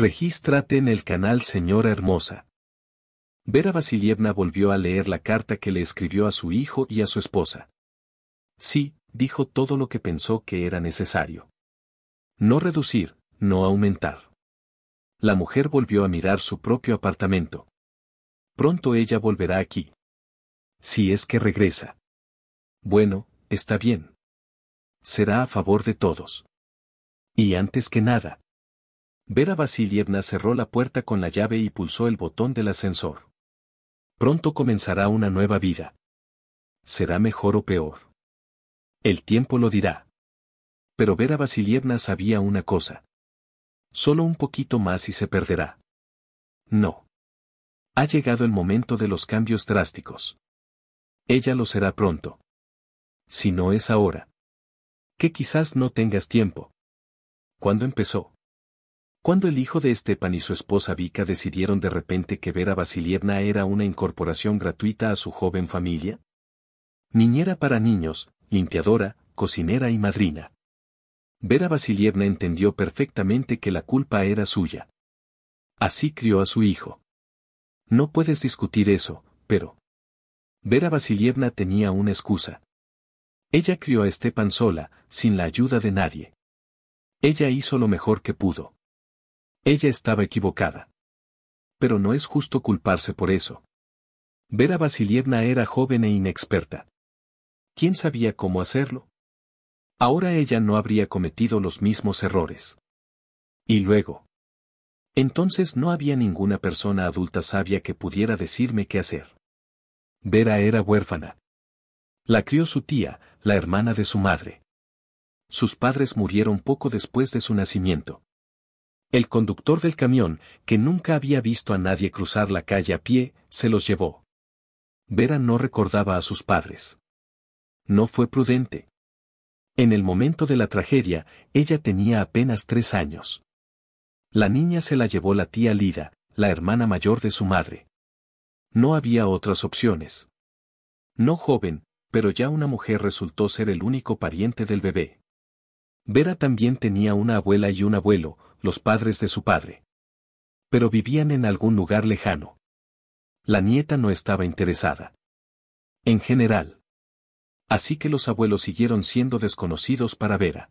Regístrate en el canal Señora Hermosa. Vera Vasilievna volvió a leer la carta que le escribió a su hijo y a su esposa. Sí, dijo todo lo que pensó que era necesario. No reducir, no aumentar. La mujer volvió a mirar su propio apartamento. Pronto ella volverá aquí. Si es que regresa. Bueno, está bien. Será a favor de todos. Y antes que nada, Vera Vasilievna cerró la puerta con la llave y pulsó el botón del ascensor. Pronto comenzará una nueva vida. ¿Será mejor o peor? El tiempo lo dirá. Pero Vera Vasilievna sabía una cosa. Solo un poquito más y se perderá. No. Ha llegado el momento de los cambios drásticos. Ella lo será pronto. Si no es ahora. Que quizás no tengas tiempo. ¿Cuándo empezó? Cuando el hijo de Estepan y su esposa Vika decidieron de repente que Vera Vasilievna era una incorporación gratuita a su joven familia? Niñera para niños, limpiadora, cocinera y madrina. Vera Vasilievna entendió perfectamente que la culpa era suya. Así crió a su hijo. No puedes discutir eso, pero... Vera Vasilievna tenía una excusa. Ella crió a Estepan sola, sin la ayuda de nadie. Ella hizo lo mejor que pudo. Ella estaba equivocada. Pero no es justo culparse por eso. Vera Vasilievna era joven e inexperta. ¿Quién sabía cómo hacerlo? Ahora ella no habría cometido los mismos errores. Y luego. Entonces no había ninguna persona adulta sabia que pudiera decirme qué hacer. Vera era huérfana. La crió su tía, la hermana de su madre. Sus padres murieron poco después de su nacimiento. El conductor del camión, que nunca había visto a nadie cruzar la calle a pie, se los llevó. Vera no recordaba a sus padres. No fue prudente. En el momento de la tragedia, ella tenía apenas tres años. La niña se la llevó la tía Lida, la hermana mayor de su madre. No había otras opciones. No joven, pero ya una mujer resultó ser el único pariente del bebé. Vera también tenía una abuela y un abuelo, los padres de su padre. Pero vivían en algún lugar lejano. La nieta no estaba interesada. En general. Así que los abuelos siguieron siendo desconocidos para Vera.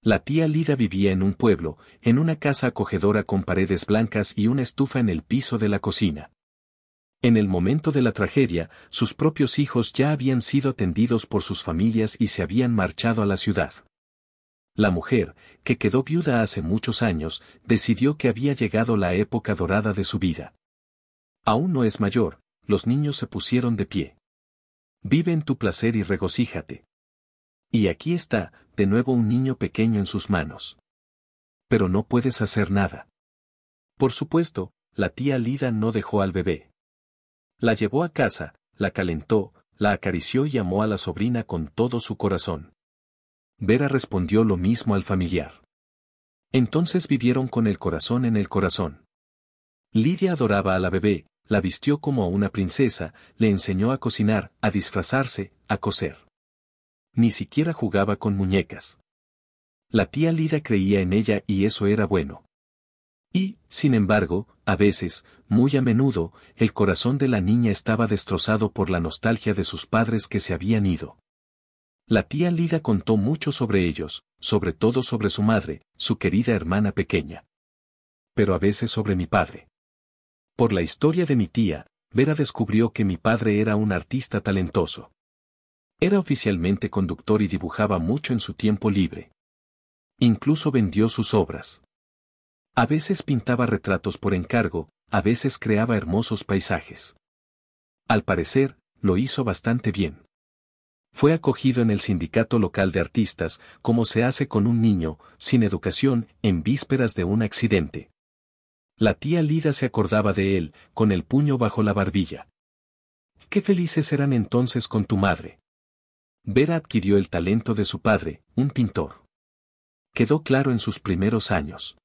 La tía Lida vivía en un pueblo, en una casa acogedora con paredes blancas y una estufa en el piso de la cocina. En el momento de la tragedia, sus propios hijos ya habían sido atendidos por sus familias y se habían marchado a la ciudad. La mujer, que quedó viuda hace muchos años, decidió que había llegado la época dorada de su vida. Aún no es mayor, los niños se pusieron de pie. Vive en tu placer y regocíjate. Y aquí está, de nuevo un niño pequeño en sus manos. Pero no puedes hacer nada. Por supuesto, la tía Lida no dejó al bebé. La llevó a casa, la calentó, la acarició y amó a la sobrina con todo su corazón. Vera respondió lo mismo al familiar. Entonces vivieron con el corazón en el corazón. Lidia adoraba a la bebé, la vistió como a una princesa, le enseñó a cocinar, a disfrazarse, a coser. Ni siquiera jugaba con muñecas. La tía Lida creía en ella y eso era bueno. Y, sin embargo, a veces, muy a menudo, el corazón de la niña estaba destrozado por la nostalgia de sus padres que se habían ido. La tía Lida contó mucho sobre ellos, sobre todo sobre su madre, su querida hermana pequeña. Pero a veces sobre mi padre. Por la historia de mi tía, Vera descubrió que mi padre era un artista talentoso. Era oficialmente conductor y dibujaba mucho en su tiempo libre. Incluso vendió sus obras. A veces pintaba retratos por encargo, a veces creaba hermosos paisajes. Al parecer, lo hizo bastante bien. Fue acogido en el sindicato local de artistas, como se hace con un niño, sin educación, en vísperas de un accidente. La tía Lida se acordaba de él, con el puño bajo la barbilla. Qué felices eran entonces con tu madre. Vera adquirió el talento de su padre, un pintor. Quedó claro en sus primeros años.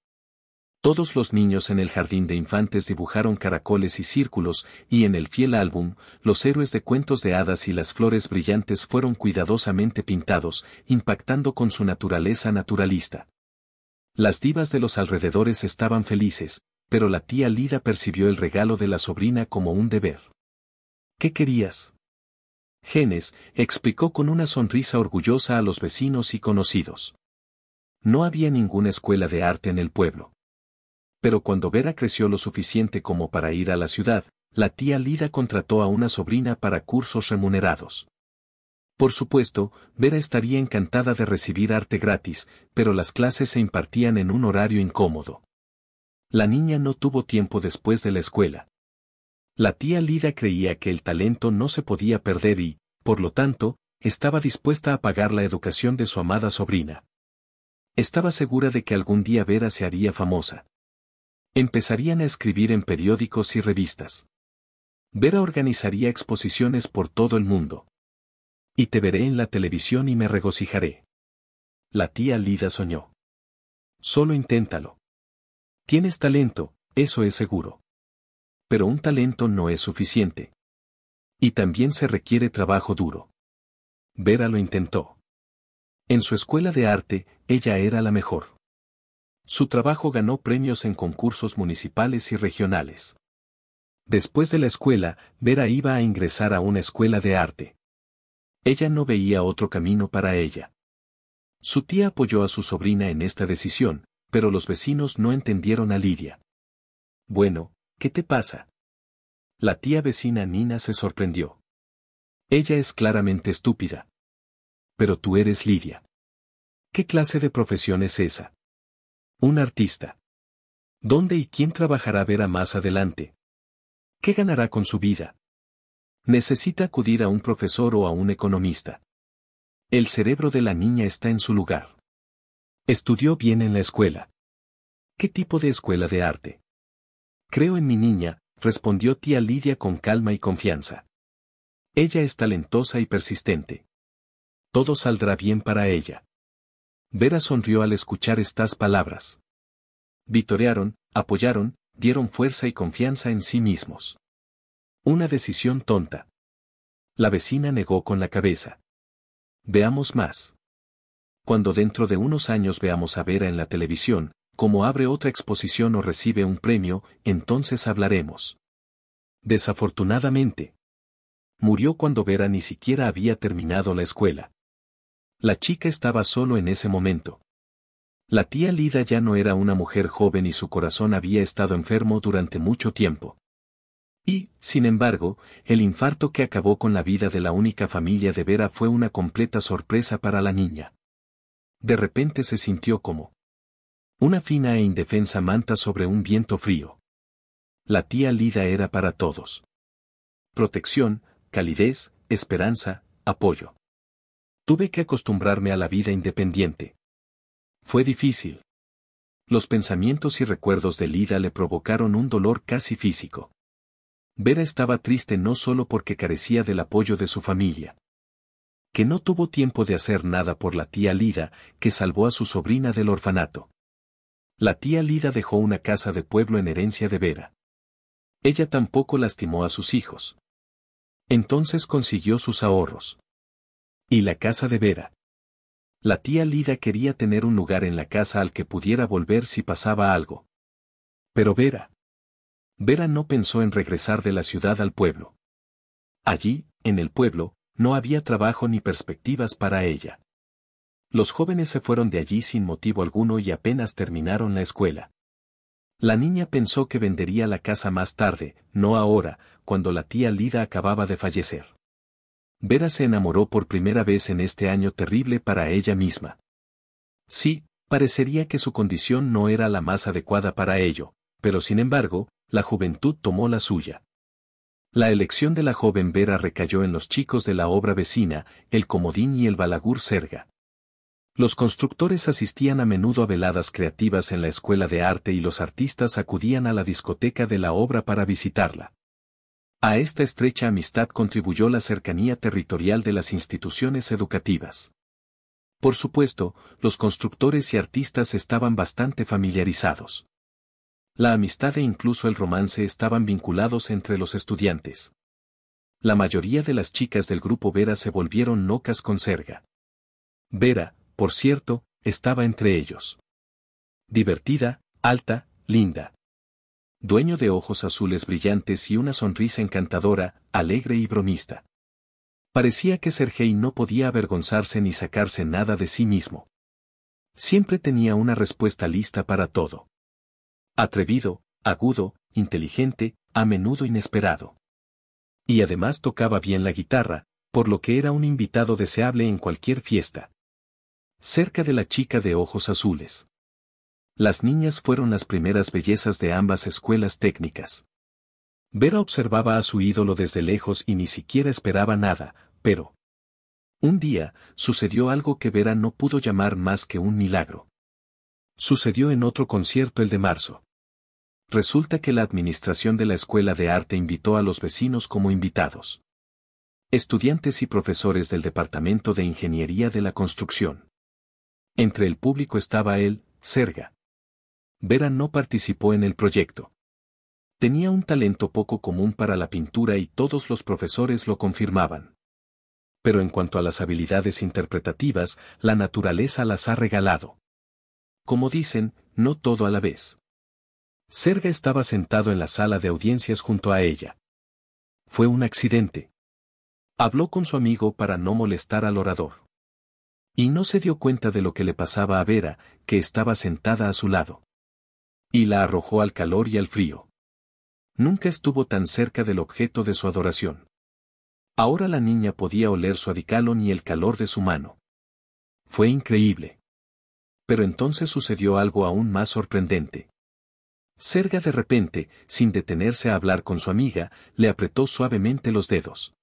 Todos los niños en el jardín de infantes dibujaron caracoles y círculos, y en el fiel álbum, los héroes de cuentos de hadas y las flores brillantes fueron cuidadosamente pintados, impactando con su naturaleza naturalista. Las divas de los alrededores estaban felices, pero la tía Lida percibió el regalo de la sobrina como un deber. ¿Qué querías? Genes explicó con una sonrisa orgullosa a los vecinos y conocidos. No había ninguna escuela de arte en el pueblo pero cuando Vera creció lo suficiente como para ir a la ciudad, la tía Lida contrató a una sobrina para cursos remunerados. Por supuesto, Vera estaría encantada de recibir arte gratis, pero las clases se impartían en un horario incómodo. La niña no tuvo tiempo después de la escuela. La tía Lida creía que el talento no se podía perder y, por lo tanto, estaba dispuesta a pagar la educación de su amada sobrina. Estaba segura de que algún día Vera se haría famosa. Empezarían a escribir en periódicos y revistas. Vera organizaría exposiciones por todo el mundo. Y te veré en la televisión y me regocijaré. La tía Lida soñó. Solo inténtalo. Tienes talento, eso es seguro. Pero un talento no es suficiente. Y también se requiere trabajo duro. Vera lo intentó. En su escuela de arte, ella era la mejor. Su trabajo ganó premios en concursos municipales y regionales. Después de la escuela, Vera iba a ingresar a una escuela de arte. Ella no veía otro camino para ella. Su tía apoyó a su sobrina en esta decisión, pero los vecinos no entendieron a Lidia. Bueno, ¿qué te pasa? La tía vecina Nina se sorprendió. Ella es claramente estúpida. Pero tú eres Lidia. ¿Qué clase de profesión es esa? Un artista. ¿Dónde y quién trabajará Vera más adelante? ¿Qué ganará con su vida? Necesita acudir a un profesor o a un economista. El cerebro de la niña está en su lugar. Estudió bien en la escuela. ¿Qué tipo de escuela de arte? Creo en mi niña, respondió tía Lidia con calma y confianza. Ella es talentosa y persistente. Todo saldrá bien para ella. Vera sonrió al escuchar estas palabras. Vitorearon, apoyaron, dieron fuerza y confianza en sí mismos. Una decisión tonta. La vecina negó con la cabeza. Veamos más. Cuando dentro de unos años veamos a Vera en la televisión, como abre otra exposición o recibe un premio, entonces hablaremos. Desafortunadamente. Murió cuando Vera ni siquiera había terminado la escuela. La chica estaba solo en ese momento. La tía Lida ya no era una mujer joven y su corazón había estado enfermo durante mucho tiempo. Y, sin embargo, el infarto que acabó con la vida de la única familia de Vera fue una completa sorpresa para la niña. De repente se sintió como una fina e indefensa manta sobre un viento frío. La tía Lida era para todos. Protección, calidez, esperanza, apoyo. Tuve que acostumbrarme a la vida independiente. Fue difícil. Los pensamientos y recuerdos de Lida le provocaron un dolor casi físico. Vera estaba triste no solo porque carecía del apoyo de su familia, que no tuvo tiempo de hacer nada por la tía Lida, que salvó a su sobrina del orfanato. La tía Lida dejó una casa de pueblo en herencia de Vera. Ella tampoco lastimó a sus hijos. Entonces consiguió sus ahorros. Y la casa de Vera. La tía Lida quería tener un lugar en la casa al que pudiera volver si pasaba algo. Pero Vera. Vera no pensó en regresar de la ciudad al pueblo. Allí, en el pueblo, no había trabajo ni perspectivas para ella. Los jóvenes se fueron de allí sin motivo alguno y apenas terminaron la escuela. La niña pensó que vendería la casa más tarde, no ahora, cuando la tía Lida acababa de fallecer. Vera se enamoró por primera vez en este año terrible para ella misma. Sí, parecería que su condición no era la más adecuada para ello, pero sin embargo, la juventud tomó la suya. La elección de la joven Vera recayó en los chicos de la obra vecina, el comodín y el balagur Serga. Los constructores asistían a menudo a veladas creativas en la escuela de arte y los artistas acudían a la discoteca de la obra para visitarla. A esta estrecha amistad contribuyó la cercanía territorial de las instituciones educativas. Por supuesto, los constructores y artistas estaban bastante familiarizados. La amistad e incluso el romance estaban vinculados entre los estudiantes. La mayoría de las chicas del grupo Vera se volvieron locas con Serga. Vera, por cierto, estaba entre ellos. Divertida, alta, linda dueño de ojos azules brillantes y una sonrisa encantadora, alegre y bromista. Parecía que Sergei no podía avergonzarse ni sacarse nada de sí mismo. Siempre tenía una respuesta lista para todo. Atrevido, agudo, inteligente, a menudo inesperado. Y además tocaba bien la guitarra, por lo que era un invitado deseable en cualquier fiesta. Cerca de la chica de ojos azules. Las niñas fueron las primeras bellezas de ambas escuelas técnicas. Vera observaba a su ídolo desde lejos y ni siquiera esperaba nada, pero... Un día, sucedió algo que Vera no pudo llamar más que un milagro. Sucedió en otro concierto el de marzo. Resulta que la administración de la Escuela de Arte invitó a los vecinos como invitados. Estudiantes y profesores del Departamento de Ingeniería de la Construcción. Entre el público estaba él, Serga. Vera no participó en el proyecto. Tenía un talento poco común para la pintura y todos los profesores lo confirmaban. Pero en cuanto a las habilidades interpretativas, la naturaleza las ha regalado. Como dicen, no todo a la vez. Serga estaba sentado en la sala de audiencias junto a ella. Fue un accidente. Habló con su amigo para no molestar al orador. Y no se dio cuenta de lo que le pasaba a Vera, que estaba sentada a su lado y la arrojó al calor y al frío. Nunca estuvo tan cerca del objeto de su adoración. Ahora la niña podía oler su adicalo y el calor de su mano. Fue increíble. Pero entonces sucedió algo aún más sorprendente. Serga de repente, sin detenerse a hablar con su amiga, le apretó suavemente los dedos.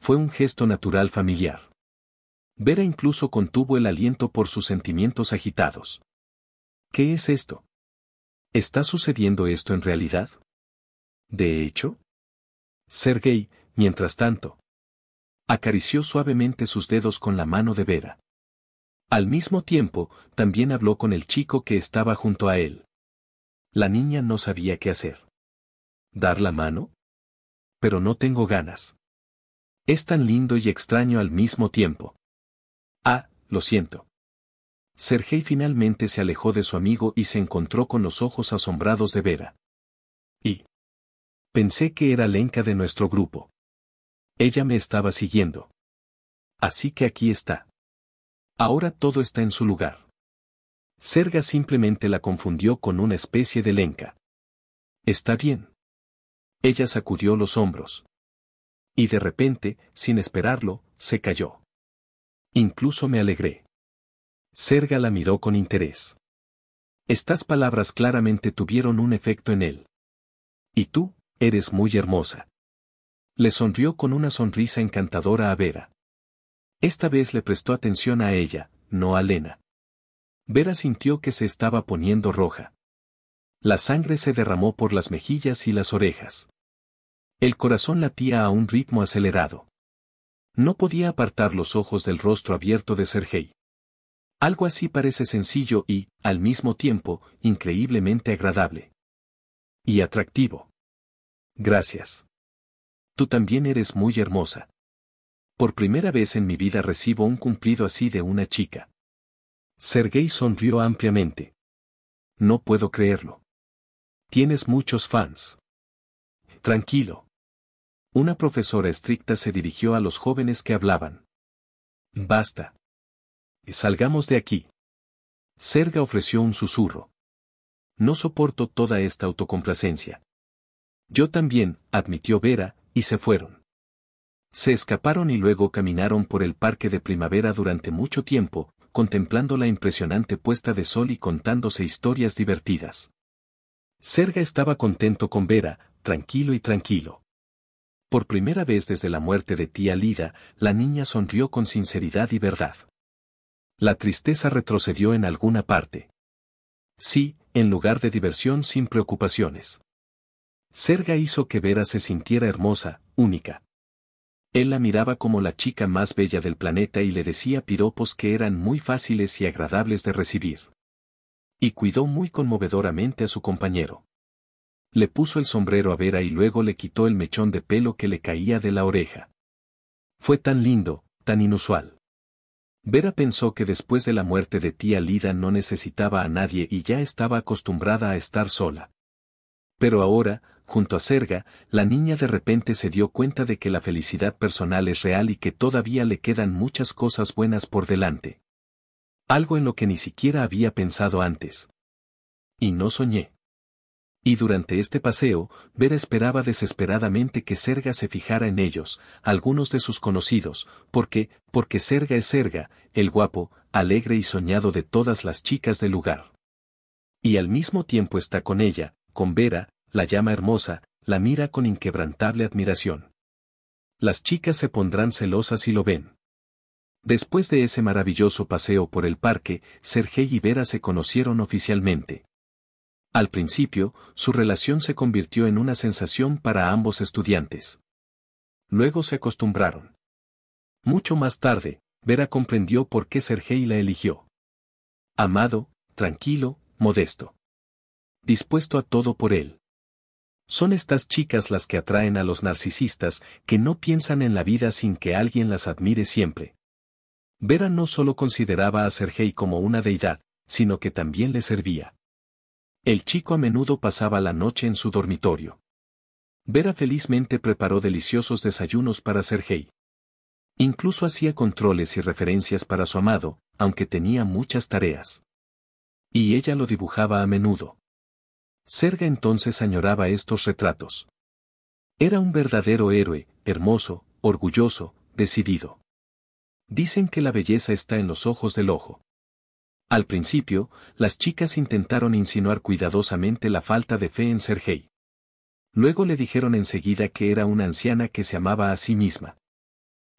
Fue un gesto natural familiar. Vera incluso contuvo el aliento por sus sentimientos agitados. ¿Qué es esto? ¿Está sucediendo esto en realidad? De hecho, Sergei, mientras tanto, acarició suavemente sus dedos con la mano de Vera. Al mismo tiempo, también habló con el chico que estaba junto a él. La niña no sabía qué hacer. ¿Dar la mano? Pero no tengo ganas. Es tan lindo y extraño al mismo tiempo. Ah, lo siento. Sergei finalmente se alejó de su amigo y se encontró con los ojos asombrados de Vera. Y pensé que era Lenka de nuestro grupo. Ella me estaba siguiendo. Así que aquí está. Ahora todo está en su lugar. Serga simplemente la confundió con una especie de Lenka. Está bien. Ella sacudió los hombros. Y de repente, sin esperarlo, se cayó. Incluso me alegré. Serga la miró con interés. Estas palabras claramente tuvieron un efecto en él. Y tú, eres muy hermosa. Le sonrió con una sonrisa encantadora a Vera. Esta vez le prestó atención a ella, no a Lena. Vera sintió que se estaba poniendo roja. La sangre se derramó por las mejillas y las orejas. El corazón latía a un ritmo acelerado. No podía apartar los ojos del rostro abierto de Sergei. Algo así parece sencillo y, al mismo tiempo, increíblemente agradable. Y atractivo. Gracias. Tú también eres muy hermosa. Por primera vez en mi vida recibo un cumplido así de una chica. Sergei sonrió ampliamente. No puedo creerlo. Tienes muchos fans. Tranquilo. Una profesora estricta se dirigió a los jóvenes que hablaban. Basta. Salgamos de aquí. Serga ofreció un susurro. No soporto toda esta autocomplacencia. Yo también, admitió Vera, y se fueron. Se escaparon y luego caminaron por el parque de primavera durante mucho tiempo, contemplando la impresionante puesta de sol y contándose historias divertidas. Serga estaba contento con Vera, tranquilo y tranquilo. Por primera vez desde la muerte de tía Lida, la niña sonrió con sinceridad y verdad la tristeza retrocedió en alguna parte. Sí, en lugar de diversión sin preocupaciones. Serga hizo que Vera se sintiera hermosa, única. Él la miraba como la chica más bella del planeta y le decía piropos que eran muy fáciles y agradables de recibir. Y cuidó muy conmovedoramente a su compañero. Le puso el sombrero a Vera y luego le quitó el mechón de pelo que le caía de la oreja. Fue tan lindo, tan inusual. Vera pensó que después de la muerte de tía Lida no necesitaba a nadie y ya estaba acostumbrada a estar sola. Pero ahora, junto a Serga, la niña de repente se dio cuenta de que la felicidad personal es real y que todavía le quedan muchas cosas buenas por delante. Algo en lo que ni siquiera había pensado antes. Y no soñé. Y durante este paseo, Vera esperaba desesperadamente que Serga se fijara en ellos, algunos de sus conocidos, porque, porque Serga es Serga, el guapo, alegre y soñado de todas las chicas del lugar. Y al mismo tiempo está con ella, con Vera, la llama hermosa, la mira con inquebrantable admiración. Las chicas se pondrán celosas si lo ven. Después de ese maravilloso paseo por el parque, Sergei y Vera se conocieron oficialmente. Al principio, su relación se convirtió en una sensación para ambos estudiantes. Luego se acostumbraron. Mucho más tarde, Vera comprendió por qué Sergei la eligió. Amado, tranquilo, modesto. Dispuesto a todo por él. Son estas chicas las que atraen a los narcisistas que no piensan en la vida sin que alguien las admire siempre. Vera no solo consideraba a Sergei como una deidad, sino que también le servía. El chico a menudo pasaba la noche en su dormitorio. Vera felizmente preparó deliciosos desayunos para Sergei. Incluso hacía controles y referencias para su amado, aunque tenía muchas tareas. Y ella lo dibujaba a menudo. Serga entonces añoraba estos retratos. Era un verdadero héroe, hermoso, orgulloso, decidido. Dicen que la belleza está en los ojos del ojo. Al principio, las chicas intentaron insinuar cuidadosamente la falta de fe en Sergei. Luego le dijeron enseguida que era una anciana que se amaba a sí misma.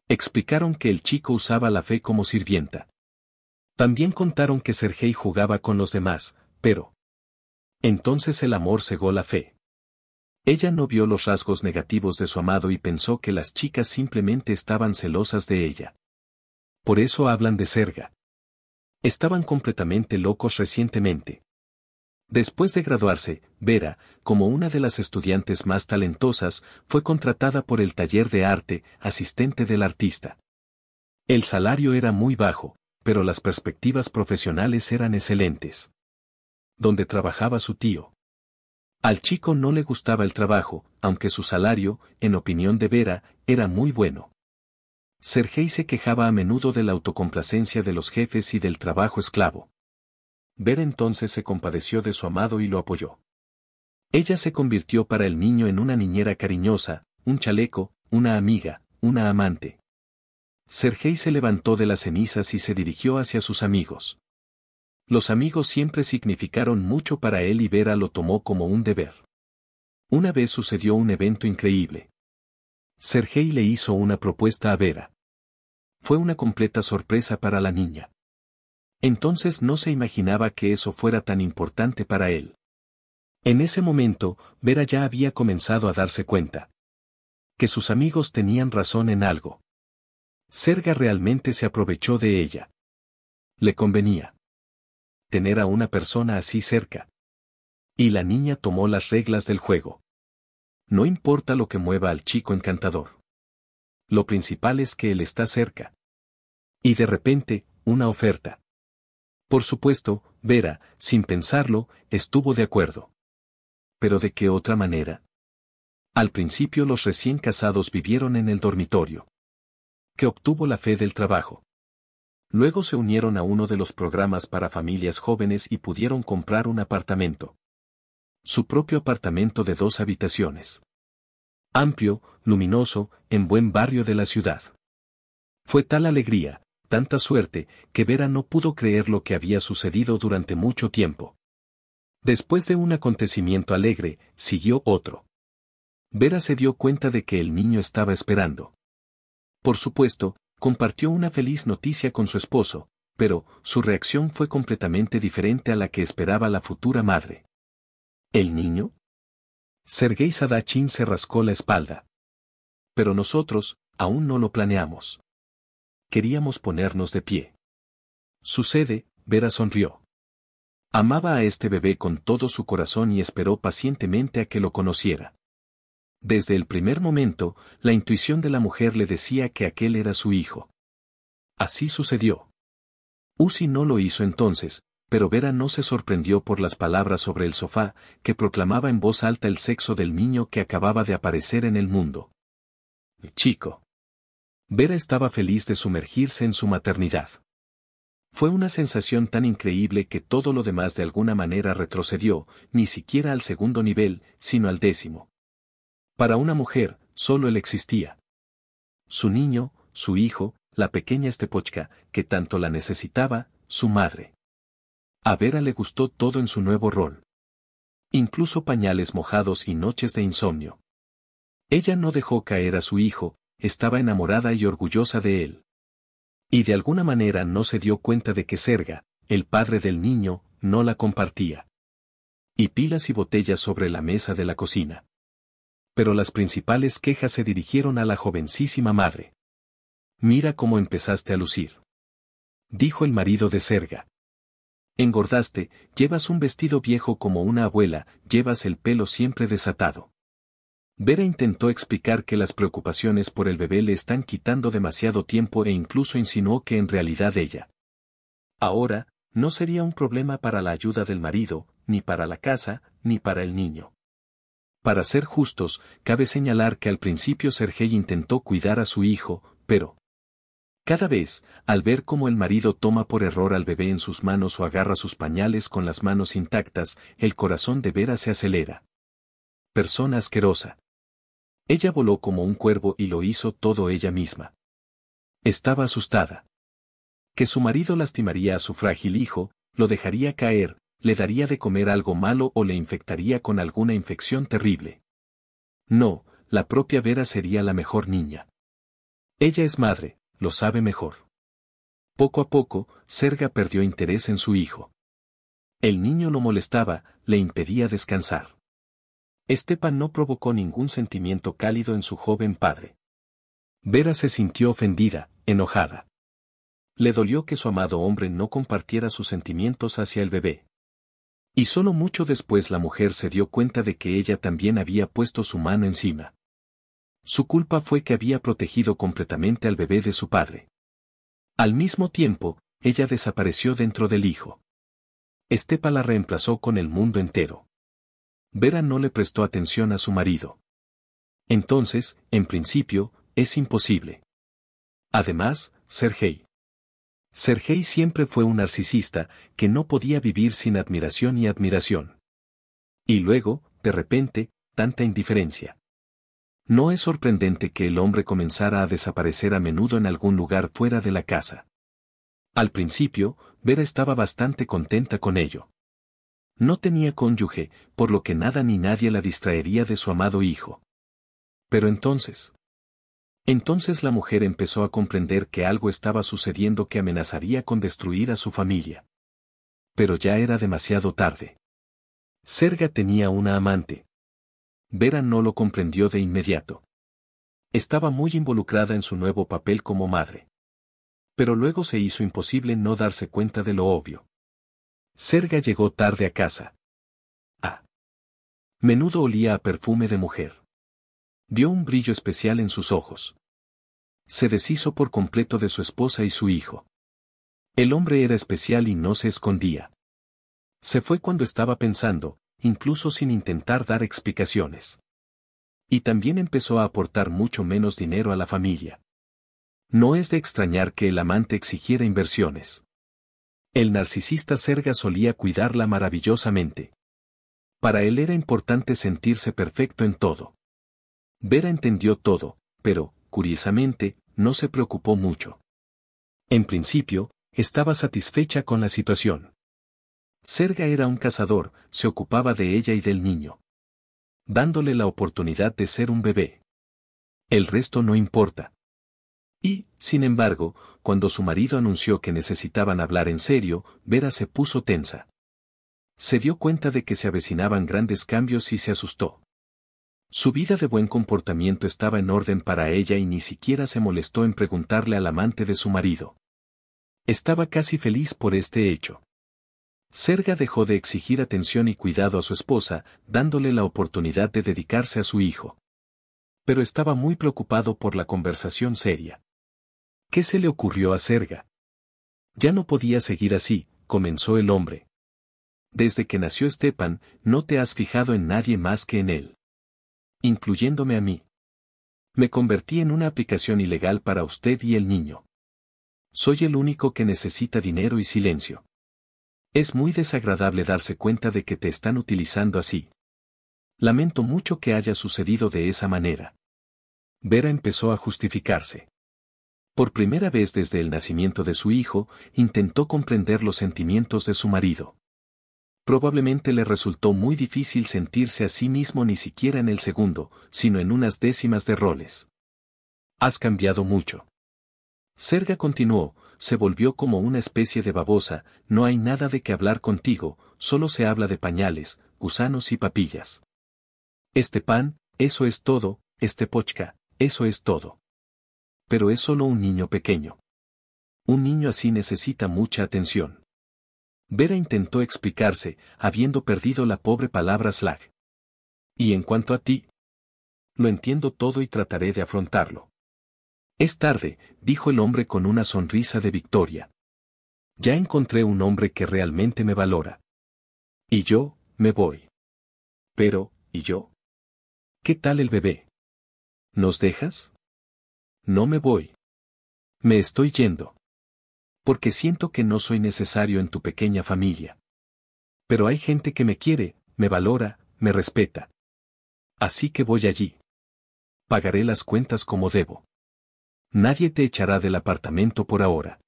Explicaron que el chico usaba la fe como sirvienta. También contaron que Sergei jugaba con los demás, pero... Entonces el amor cegó la fe. Ella no vio los rasgos negativos de su amado y pensó que las chicas simplemente estaban celosas de ella. Por eso hablan de Serga. Estaban completamente locos recientemente. Después de graduarse, Vera, como una de las estudiantes más talentosas, fue contratada por el taller de arte, asistente del artista. El salario era muy bajo, pero las perspectivas profesionales eran excelentes. Donde trabajaba su tío. Al chico no le gustaba el trabajo, aunque su salario, en opinión de Vera, era muy bueno. Sergei se quejaba a menudo de la autocomplacencia de los jefes y del trabajo esclavo. Vera entonces se compadeció de su amado y lo apoyó. Ella se convirtió para el niño en una niñera cariñosa, un chaleco, una amiga, una amante. Sergei se levantó de las cenizas y se dirigió hacia sus amigos. Los amigos siempre significaron mucho para él y Vera lo tomó como un deber. Una vez sucedió un evento increíble. Sergei le hizo una propuesta a Vera fue una completa sorpresa para la niña. Entonces no se imaginaba que eso fuera tan importante para él. En ese momento, Vera ya había comenzado a darse cuenta. Que sus amigos tenían razón en algo. Serga realmente se aprovechó de ella. Le convenía. Tener a una persona así cerca. Y la niña tomó las reglas del juego. No importa lo que mueva al chico encantador lo principal es que él está cerca. Y de repente, una oferta. Por supuesto, Vera, sin pensarlo, estuvo de acuerdo. Pero ¿de qué otra manera? Al principio los recién casados vivieron en el dormitorio. Que obtuvo la fe del trabajo. Luego se unieron a uno de los programas para familias jóvenes y pudieron comprar un apartamento. Su propio apartamento de dos habitaciones amplio, luminoso, en buen barrio de la ciudad. Fue tal alegría, tanta suerte, que Vera no pudo creer lo que había sucedido durante mucho tiempo. Después de un acontecimiento alegre, siguió otro. Vera se dio cuenta de que el niño estaba esperando. Por supuesto, compartió una feliz noticia con su esposo, pero su reacción fue completamente diferente a la que esperaba la futura madre. ¿El niño? Sergei Sadachin se rascó la espalda. Pero nosotros, aún no lo planeamos. Queríamos ponernos de pie. Sucede, Vera sonrió. Amaba a este bebé con todo su corazón y esperó pacientemente a que lo conociera. Desde el primer momento, la intuición de la mujer le decía que aquel era su hijo. Así sucedió. Usi no lo hizo entonces, pero Vera no se sorprendió por las palabras sobre el sofá, que proclamaba en voz alta el sexo del niño que acababa de aparecer en el mundo. Chico. Vera estaba feliz de sumergirse en su maternidad. Fue una sensación tan increíble que todo lo demás de alguna manera retrocedió, ni siquiera al segundo nivel, sino al décimo. Para una mujer, solo él existía. Su niño, su hijo, la pequeña Estepochka, que tanto la necesitaba, su madre. A Vera le gustó todo en su nuevo rol. Incluso pañales mojados y noches de insomnio. Ella no dejó caer a su hijo, estaba enamorada y orgullosa de él. Y de alguna manera no se dio cuenta de que Serga, el padre del niño, no la compartía. Y pilas y botellas sobre la mesa de la cocina. Pero las principales quejas se dirigieron a la jovencísima madre. Mira cómo empezaste a lucir. Dijo el marido de Serga. Engordaste, llevas un vestido viejo como una abuela, llevas el pelo siempre desatado. Vera intentó explicar que las preocupaciones por el bebé le están quitando demasiado tiempo e incluso insinuó que en realidad ella. Ahora, no sería un problema para la ayuda del marido, ni para la casa, ni para el niño. Para ser justos, cabe señalar que al principio Sergei intentó cuidar a su hijo, pero cada vez, al ver cómo el marido toma por error al bebé en sus manos o agarra sus pañales con las manos intactas, el corazón de Vera se acelera. Persona asquerosa. Ella voló como un cuervo y lo hizo todo ella misma. Estaba asustada. Que su marido lastimaría a su frágil hijo, lo dejaría caer, le daría de comer algo malo o le infectaría con alguna infección terrible. No, la propia Vera sería la mejor niña. Ella es madre, lo sabe mejor. Poco a poco, Serga perdió interés en su hijo. El niño lo molestaba, le impedía descansar. Estepan no provocó ningún sentimiento cálido en su joven padre. Vera se sintió ofendida, enojada. Le dolió que su amado hombre no compartiera sus sentimientos hacia el bebé. Y solo mucho después la mujer se dio cuenta de que ella también había puesto su mano encima. Su culpa fue que había protegido completamente al bebé de su padre. Al mismo tiempo, ella desapareció dentro del hijo. Estepa la reemplazó con el mundo entero. Vera no le prestó atención a su marido. Entonces, en principio, es imposible. Además, Sergei. Sergei siempre fue un narcisista que no podía vivir sin admiración y admiración. Y luego, de repente, tanta indiferencia. No es sorprendente que el hombre comenzara a desaparecer a menudo en algún lugar fuera de la casa. Al principio, Vera estaba bastante contenta con ello. No tenía cónyuge, por lo que nada ni nadie la distraería de su amado hijo. Pero entonces... Entonces la mujer empezó a comprender que algo estaba sucediendo que amenazaría con destruir a su familia. Pero ya era demasiado tarde. Serga tenía una amante, Vera no lo comprendió de inmediato. Estaba muy involucrada en su nuevo papel como madre. Pero luego se hizo imposible no darse cuenta de lo obvio. Serga llegó tarde a casa. A. Ah. Menudo olía a perfume de mujer. Dio un brillo especial en sus ojos. Se deshizo por completo de su esposa y su hijo. El hombre era especial y no se escondía. Se fue cuando estaba pensando, incluso sin intentar dar explicaciones. Y también empezó a aportar mucho menos dinero a la familia. No es de extrañar que el amante exigiera inversiones. El narcisista Serga solía cuidarla maravillosamente. Para él era importante sentirse perfecto en todo. Vera entendió todo, pero, curiosamente, no se preocupó mucho. En principio, estaba satisfecha con la situación. Serga era un cazador, se ocupaba de ella y del niño. Dándole la oportunidad de ser un bebé. El resto no importa. Y, sin embargo, cuando su marido anunció que necesitaban hablar en serio, Vera se puso tensa. Se dio cuenta de que se avecinaban grandes cambios y se asustó. Su vida de buen comportamiento estaba en orden para ella y ni siquiera se molestó en preguntarle al amante de su marido. Estaba casi feliz por este hecho. Serga dejó de exigir atención y cuidado a su esposa, dándole la oportunidad de dedicarse a su hijo. Pero estaba muy preocupado por la conversación seria. ¿Qué se le ocurrió a Serga? Ya no podía seguir así, comenzó el hombre. Desde que nació Estepan, no te has fijado en nadie más que en él. Incluyéndome a mí. Me convertí en una aplicación ilegal para usted y el niño. Soy el único que necesita dinero y silencio. Es muy desagradable darse cuenta de que te están utilizando así. Lamento mucho que haya sucedido de esa manera. Vera empezó a justificarse. Por primera vez desde el nacimiento de su hijo, intentó comprender los sentimientos de su marido. Probablemente le resultó muy difícil sentirse a sí mismo ni siquiera en el segundo, sino en unas décimas de roles. Has cambiado mucho. Serga continuó, se volvió como una especie de babosa, no hay nada de qué hablar contigo, solo se habla de pañales, gusanos y papillas. Este pan, eso es todo, este pochka, eso es todo. Pero es solo un niño pequeño. Un niño así necesita mucha atención. Vera intentó explicarse, habiendo perdido la pobre palabra slag. Y en cuanto a ti, lo entiendo todo y trataré de afrontarlo. Es tarde, dijo el hombre con una sonrisa de victoria. Ya encontré un hombre que realmente me valora. Y yo, me voy. Pero, ¿y yo? ¿Qué tal el bebé? ¿Nos dejas? No me voy. Me estoy yendo. Porque siento que no soy necesario en tu pequeña familia. Pero hay gente que me quiere, me valora, me respeta. Así que voy allí. Pagaré las cuentas como debo. Nadie te echará del apartamento por ahora.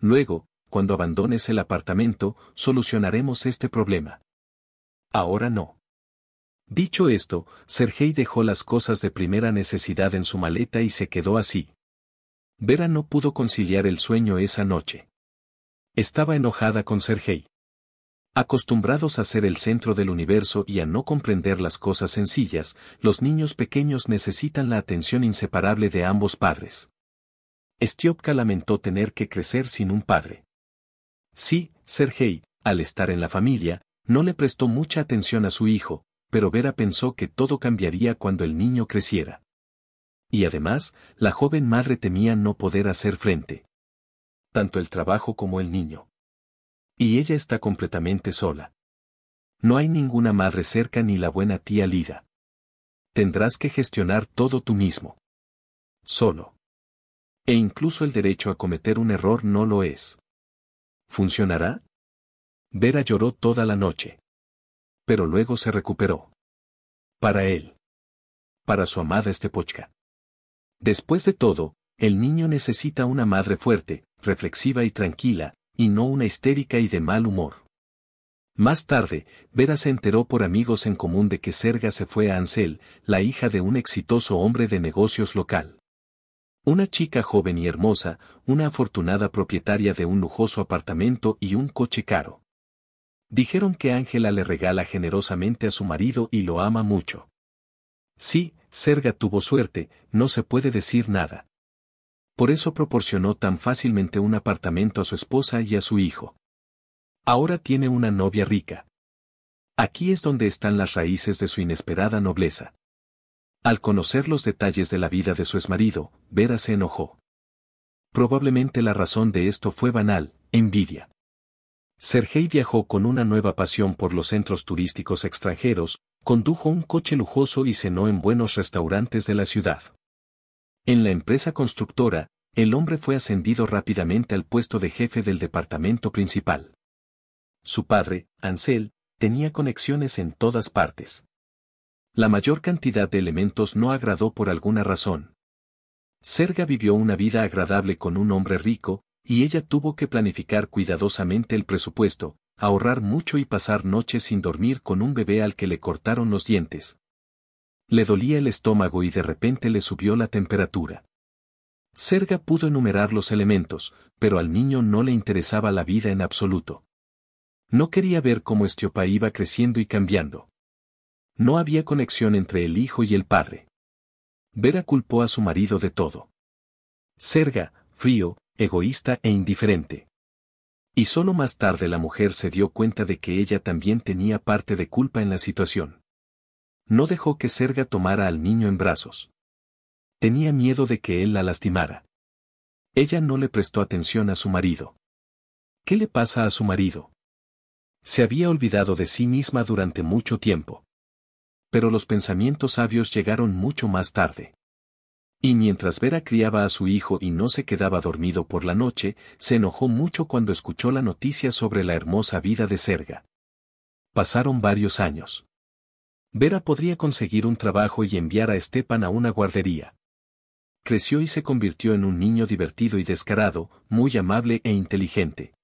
Luego, cuando abandones el apartamento, solucionaremos este problema. Ahora no. Dicho esto, Sergei dejó las cosas de primera necesidad en su maleta y se quedó así. Vera no pudo conciliar el sueño esa noche. Estaba enojada con Sergei. Acostumbrados a ser el centro del universo y a no comprender las cosas sencillas, los niños pequeños necesitan la atención inseparable de ambos padres. Estiopka lamentó tener que crecer sin un padre. Sí, Sergei, al estar en la familia, no le prestó mucha atención a su hijo, pero Vera pensó que todo cambiaría cuando el niño creciera. Y además, la joven madre temía no poder hacer frente. Tanto el trabajo como el niño. Y ella está completamente sola. No hay ninguna madre cerca ni la buena tía Lida. Tendrás que gestionar todo tú mismo. Solo. E incluso el derecho a cometer un error no lo es. ¿Funcionará? Vera lloró toda la noche. Pero luego se recuperó. Para él. Para su amada Estepochka. Después de todo, el niño necesita una madre fuerte, reflexiva y tranquila, y no una histérica y de mal humor. Más tarde, Vera se enteró por amigos en común de que Serga se fue a Ansel, la hija de un exitoso hombre de negocios local. Una chica joven y hermosa, una afortunada propietaria de un lujoso apartamento y un coche caro. Dijeron que Ángela le regala generosamente a su marido y lo ama mucho. Sí, Serga tuvo suerte, no se puede decir nada por eso proporcionó tan fácilmente un apartamento a su esposa y a su hijo. Ahora tiene una novia rica. Aquí es donde están las raíces de su inesperada nobleza. Al conocer los detalles de la vida de su exmarido, Vera se enojó. Probablemente la razón de esto fue banal, envidia. Sergei viajó con una nueva pasión por los centros turísticos extranjeros, condujo un coche lujoso y cenó en buenos restaurantes de la ciudad. En la empresa constructora, el hombre fue ascendido rápidamente al puesto de jefe del departamento principal. Su padre, Ansel, tenía conexiones en todas partes. La mayor cantidad de elementos no agradó por alguna razón. Serga vivió una vida agradable con un hombre rico, y ella tuvo que planificar cuidadosamente el presupuesto, ahorrar mucho y pasar noches sin dormir con un bebé al que le cortaron los dientes, le dolía el estómago y de repente le subió la temperatura. Serga pudo enumerar los elementos, pero al niño no le interesaba la vida en absoluto. No quería ver cómo Estiopa iba creciendo y cambiando. No había conexión entre el hijo y el padre. Vera culpó a su marido de todo. Serga, frío, egoísta e indiferente. Y solo más tarde la mujer se dio cuenta de que ella también tenía parte de culpa en la situación. No dejó que Serga tomara al niño en brazos. Tenía miedo de que él la lastimara. Ella no le prestó atención a su marido. ¿Qué le pasa a su marido? Se había olvidado de sí misma durante mucho tiempo. Pero los pensamientos sabios llegaron mucho más tarde. Y mientras Vera criaba a su hijo y no se quedaba dormido por la noche, se enojó mucho cuando escuchó la noticia sobre la hermosa vida de Serga. Pasaron varios años. Vera podría conseguir un trabajo y enviar a Estepan a una guardería. Creció y se convirtió en un niño divertido y descarado, muy amable e inteligente.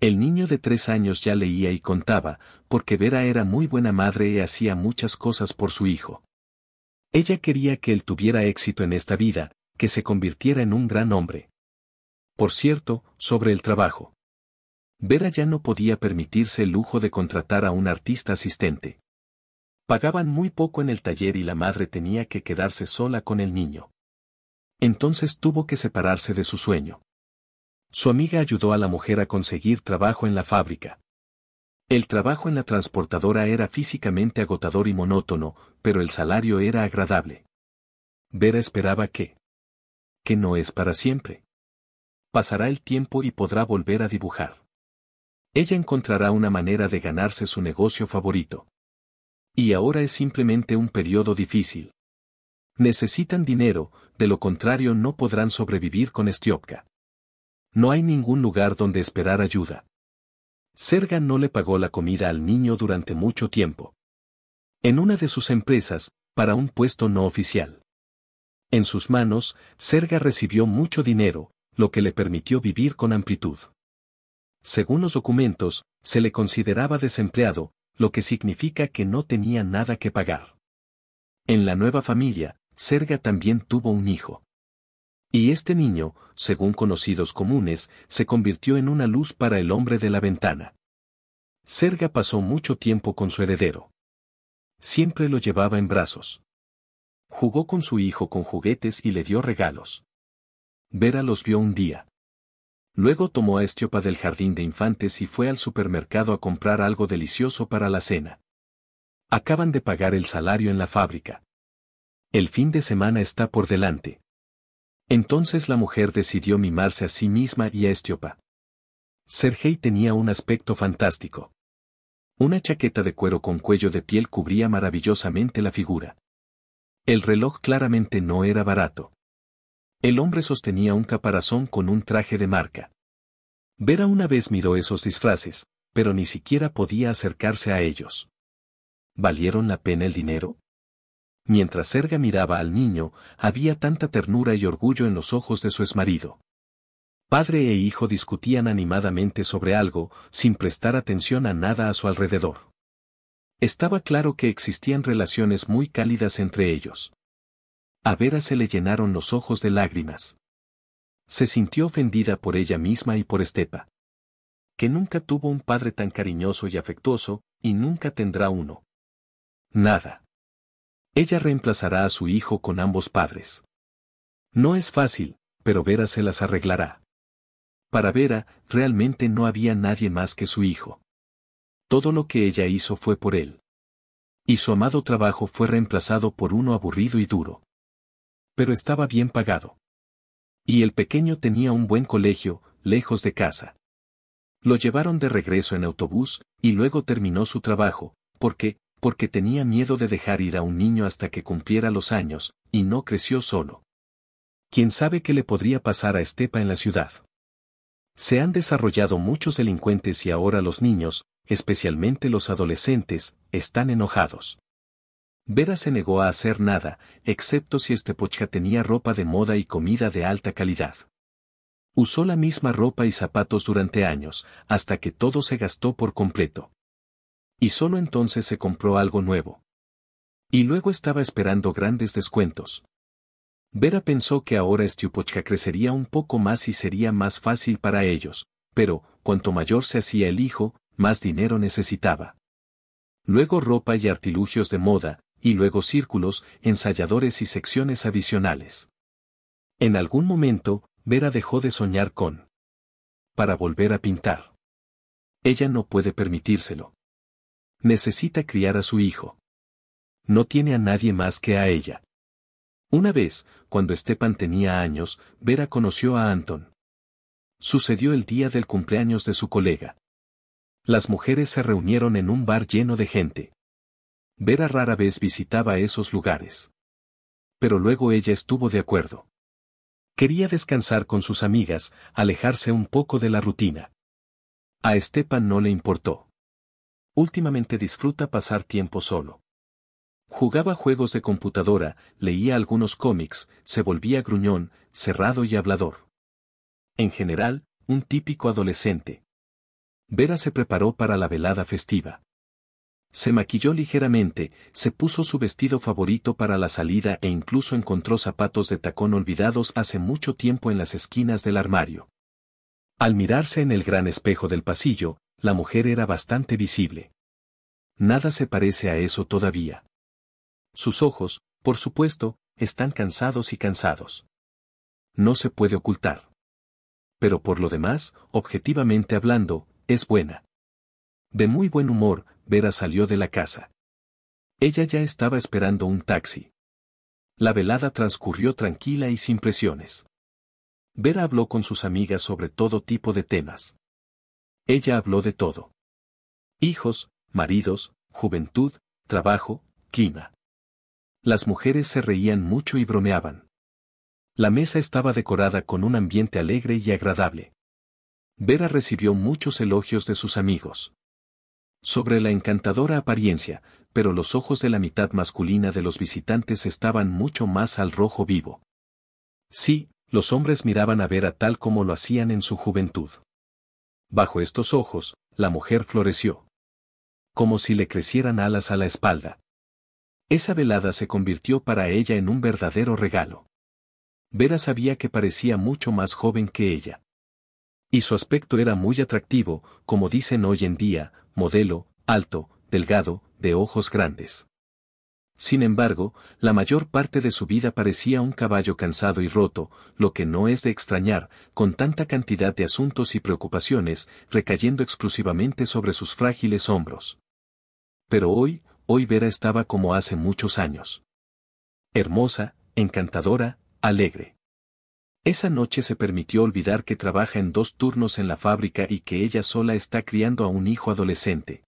El niño de tres años ya leía y contaba, porque Vera era muy buena madre y hacía muchas cosas por su hijo. Ella quería que él tuviera éxito en esta vida, que se convirtiera en un gran hombre. Por cierto, sobre el trabajo. Vera ya no podía permitirse el lujo de contratar a un artista asistente. Pagaban muy poco en el taller y la madre tenía que quedarse sola con el niño. Entonces tuvo que separarse de su sueño. Su amiga ayudó a la mujer a conseguir trabajo en la fábrica. El trabajo en la transportadora era físicamente agotador y monótono, pero el salario era agradable. Vera esperaba que... que no es para siempre. Pasará el tiempo y podrá volver a dibujar. Ella encontrará una manera de ganarse su negocio favorito. Y ahora es simplemente un periodo difícil. Necesitan dinero, de lo contrario no podrán sobrevivir con Estiopka. No hay ningún lugar donde esperar ayuda. Serga no le pagó la comida al niño durante mucho tiempo. En una de sus empresas, para un puesto no oficial. En sus manos, Serga recibió mucho dinero, lo que le permitió vivir con amplitud. Según los documentos, se le consideraba desempleado, lo que significa que no tenía nada que pagar. En la nueva familia, Serga también tuvo un hijo. Y este niño, según conocidos comunes, se convirtió en una luz para el hombre de la ventana. Serga pasó mucho tiempo con su heredero. Siempre lo llevaba en brazos. Jugó con su hijo con juguetes y le dio regalos. Vera los vio un día. Luego tomó a Estiopa del jardín de infantes y fue al supermercado a comprar algo delicioso para la cena. Acaban de pagar el salario en la fábrica. El fin de semana está por delante. Entonces la mujer decidió mimarse a sí misma y a Estiopa. Sergei tenía un aspecto fantástico. Una chaqueta de cuero con cuello de piel cubría maravillosamente la figura. El reloj claramente no era barato. El hombre sostenía un caparazón con un traje de marca. Vera una vez miró esos disfraces, pero ni siquiera podía acercarse a ellos. ¿Valieron la pena el dinero? Mientras Serga miraba al niño, había tanta ternura y orgullo en los ojos de su exmarido. Padre e hijo discutían animadamente sobre algo, sin prestar atención a nada a su alrededor. Estaba claro que existían relaciones muy cálidas entre ellos. A Vera se le llenaron los ojos de lágrimas. Se sintió ofendida por ella misma y por Estepa. Que nunca tuvo un padre tan cariñoso y afectuoso, y nunca tendrá uno. Nada. Ella reemplazará a su hijo con ambos padres. No es fácil, pero Vera se las arreglará. Para Vera, realmente no había nadie más que su hijo. Todo lo que ella hizo fue por él. Y su amado trabajo fue reemplazado por uno aburrido y duro pero estaba bien pagado. Y el pequeño tenía un buen colegio, lejos de casa. Lo llevaron de regreso en autobús, y luego terminó su trabajo, porque, porque tenía miedo de dejar ir a un niño hasta que cumpliera los años, y no creció solo. ¿Quién sabe qué le podría pasar a Estepa en la ciudad? Se han desarrollado muchos delincuentes y ahora los niños, especialmente los adolescentes, están enojados. Vera se negó a hacer nada, excepto si este pochka tenía ropa de moda y comida de alta calidad. Usó la misma ropa y zapatos durante años, hasta que todo se gastó por completo. Y solo entonces se compró algo nuevo. Y luego estaba esperando grandes descuentos. Vera pensó que ahora Estepochka crecería un poco más y sería más fácil para ellos, pero, cuanto mayor se hacía el hijo, más dinero necesitaba luego ropa y artilugios de moda, y luego círculos, ensayadores y secciones adicionales. En algún momento, Vera dejó de soñar con. Para volver a pintar. Ella no puede permitírselo. Necesita criar a su hijo. No tiene a nadie más que a ella. Una vez, cuando Estepan tenía años, Vera conoció a Anton. Sucedió el día del cumpleaños de su colega. Las mujeres se reunieron en un bar lleno de gente. Vera rara vez visitaba esos lugares. Pero luego ella estuvo de acuerdo. Quería descansar con sus amigas, alejarse un poco de la rutina. A Estepan no le importó. Últimamente disfruta pasar tiempo solo. Jugaba juegos de computadora, leía algunos cómics, se volvía gruñón, cerrado y hablador. En general, un típico adolescente. Vera se preparó para la velada festiva. Se maquilló ligeramente, se puso su vestido favorito para la salida e incluso encontró zapatos de tacón olvidados hace mucho tiempo en las esquinas del armario. Al mirarse en el gran espejo del pasillo, la mujer era bastante visible. Nada se parece a eso todavía. Sus ojos, por supuesto, están cansados y cansados. No se puede ocultar. Pero por lo demás, objetivamente hablando, es buena. De muy buen humor, Vera salió de la casa. Ella ya estaba esperando un taxi. La velada transcurrió tranquila y sin presiones. Vera habló con sus amigas sobre todo tipo de temas. Ella habló de todo. Hijos, maridos, juventud, trabajo, clima. Las mujeres se reían mucho y bromeaban. La mesa estaba decorada con un ambiente alegre y agradable. Vera recibió muchos elogios de sus amigos sobre la encantadora apariencia, pero los ojos de la mitad masculina de los visitantes estaban mucho más al rojo vivo. Sí, los hombres miraban a Vera tal como lo hacían en su juventud. Bajo estos ojos, la mujer floreció. Como si le crecieran alas a la espalda. Esa velada se convirtió para ella en un verdadero regalo. Vera sabía que parecía mucho más joven que ella. Y su aspecto era muy atractivo, como dicen hoy en día, modelo, alto, delgado, de ojos grandes. Sin embargo, la mayor parte de su vida parecía un caballo cansado y roto, lo que no es de extrañar, con tanta cantidad de asuntos y preocupaciones recayendo exclusivamente sobre sus frágiles hombros. Pero hoy, hoy Vera estaba como hace muchos años. Hermosa, encantadora, alegre. Esa noche se permitió olvidar que trabaja en dos turnos en la fábrica y que ella sola está criando a un hijo adolescente.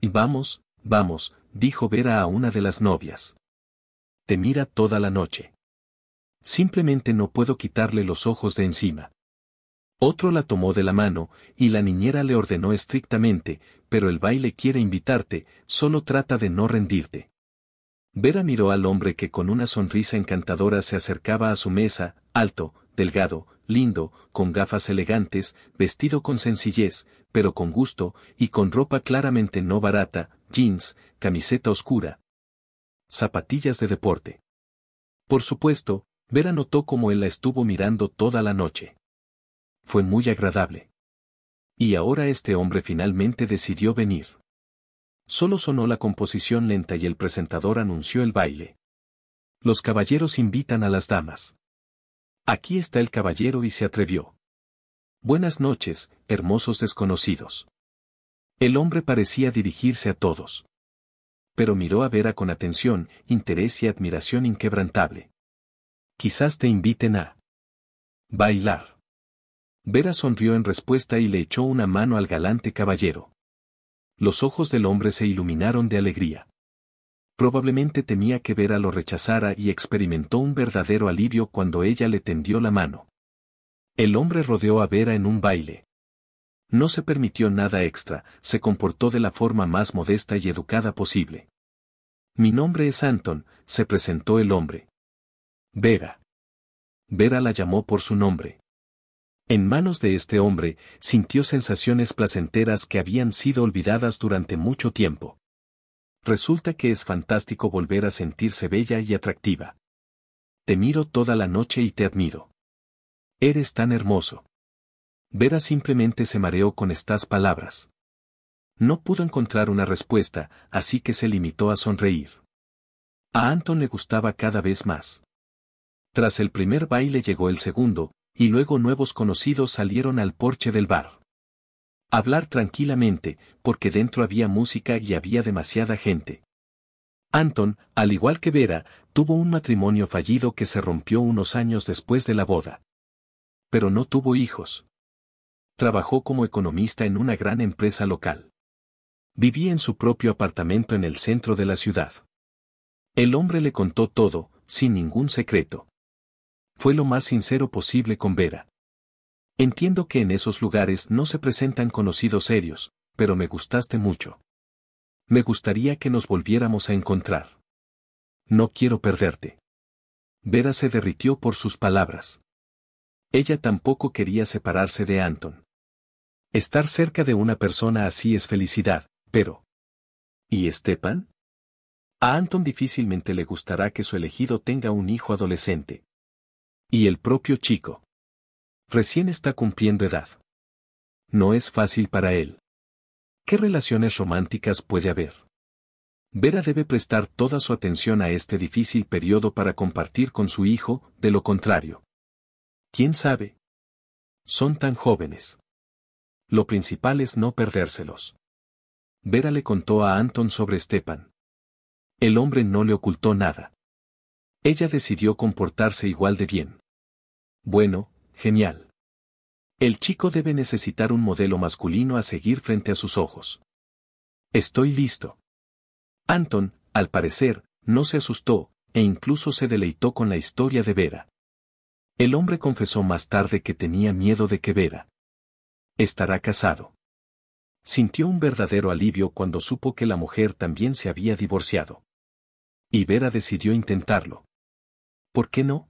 Y vamos, vamos, dijo Vera a una de las novias. Te mira toda la noche. Simplemente no puedo quitarle los ojos de encima. Otro la tomó de la mano, y la niñera le ordenó estrictamente, pero el baile quiere invitarte, solo trata de no rendirte. Vera miró al hombre que con una sonrisa encantadora se acercaba a su mesa, alto, delgado, lindo, con gafas elegantes, vestido con sencillez, pero con gusto, y con ropa claramente no barata, jeans, camiseta oscura, zapatillas de deporte. Por supuesto, Vera notó cómo él la estuvo mirando toda la noche. Fue muy agradable. Y ahora este hombre finalmente decidió venir. Solo sonó la composición lenta y el presentador anunció el baile. Los caballeros invitan a las damas. Aquí está el caballero y se atrevió. Buenas noches, hermosos desconocidos. El hombre parecía dirigirse a todos. Pero miró a Vera con atención, interés y admiración inquebrantable. Quizás te inviten a bailar. Vera sonrió en respuesta y le echó una mano al galante caballero los ojos del hombre se iluminaron de alegría. Probablemente temía que Vera lo rechazara y experimentó un verdadero alivio cuando ella le tendió la mano. El hombre rodeó a Vera en un baile. No se permitió nada extra, se comportó de la forma más modesta y educada posible. Mi nombre es Anton, se presentó el hombre. Vera. Vera la llamó por su nombre. En manos de este hombre, sintió sensaciones placenteras que habían sido olvidadas durante mucho tiempo. Resulta que es fantástico volver a sentirse bella y atractiva. Te miro toda la noche y te admiro. Eres tan hermoso. Vera simplemente se mareó con estas palabras. No pudo encontrar una respuesta, así que se limitó a sonreír. A Anton le gustaba cada vez más. Tras el primer baile llegó el segundo, y luego nuevos conocidos salieron al porche del bar. Hablar tranquilamente, porque dentro había música y había demasiada gente. Anton, al igual que Vera, tuvo un matrimonio fallido que se rompió unos años después de la boda. Pero no tuvo hijos. Trabajó como economista en una gran empresa local. Vivía en su propio apartamento en el centro de la ciudad. El hombre le contó todo, sin ningún secreto fue lo más sincero posible con Vera. Entiendo que en esos lugares no se presentan conocidos serios, pero me gustaste mucho. Me gustaría que nos volviéramos a encontrar. No quiero perderte. Vera se derritió por sus palabras. Ella tampoco quería separarse de Anton. Estar cerca de una persona así es felicidad, pero... ¿Y Estepan? A Anton difícilmente le gustará que su elegido tenga un hijo adolescente. Y el propio chico. Recién está cumpliendo edad. No es fácil para él. ¿Qué relaciones románticas puede haber? Vera debe prestar toda su atención a este difícil periodo para compartir con su hijo, de lo contrario. ¿Quién sabe? Son tan jóvenes. Lo principal es no perdérselos. Vera le contó a Anton sobre Stepan. El hombre no le ocultó nada. Ella decidió comportarse igual de bien. Bueno, genial. El chico debe necesitar un modelo masculino a seguir frente a sus ojos. Estoy listo. Anton, al parecer, no se asustó, e incluso se deleitó con la historia de Vera. El hombre confesó más tarde que tenía miedo de que Vera estará casado. Sintió un verdadero alivio cuando supo que la mujer también se había divorciado. Y Vera decidió intentarlo. ¿Por qué no?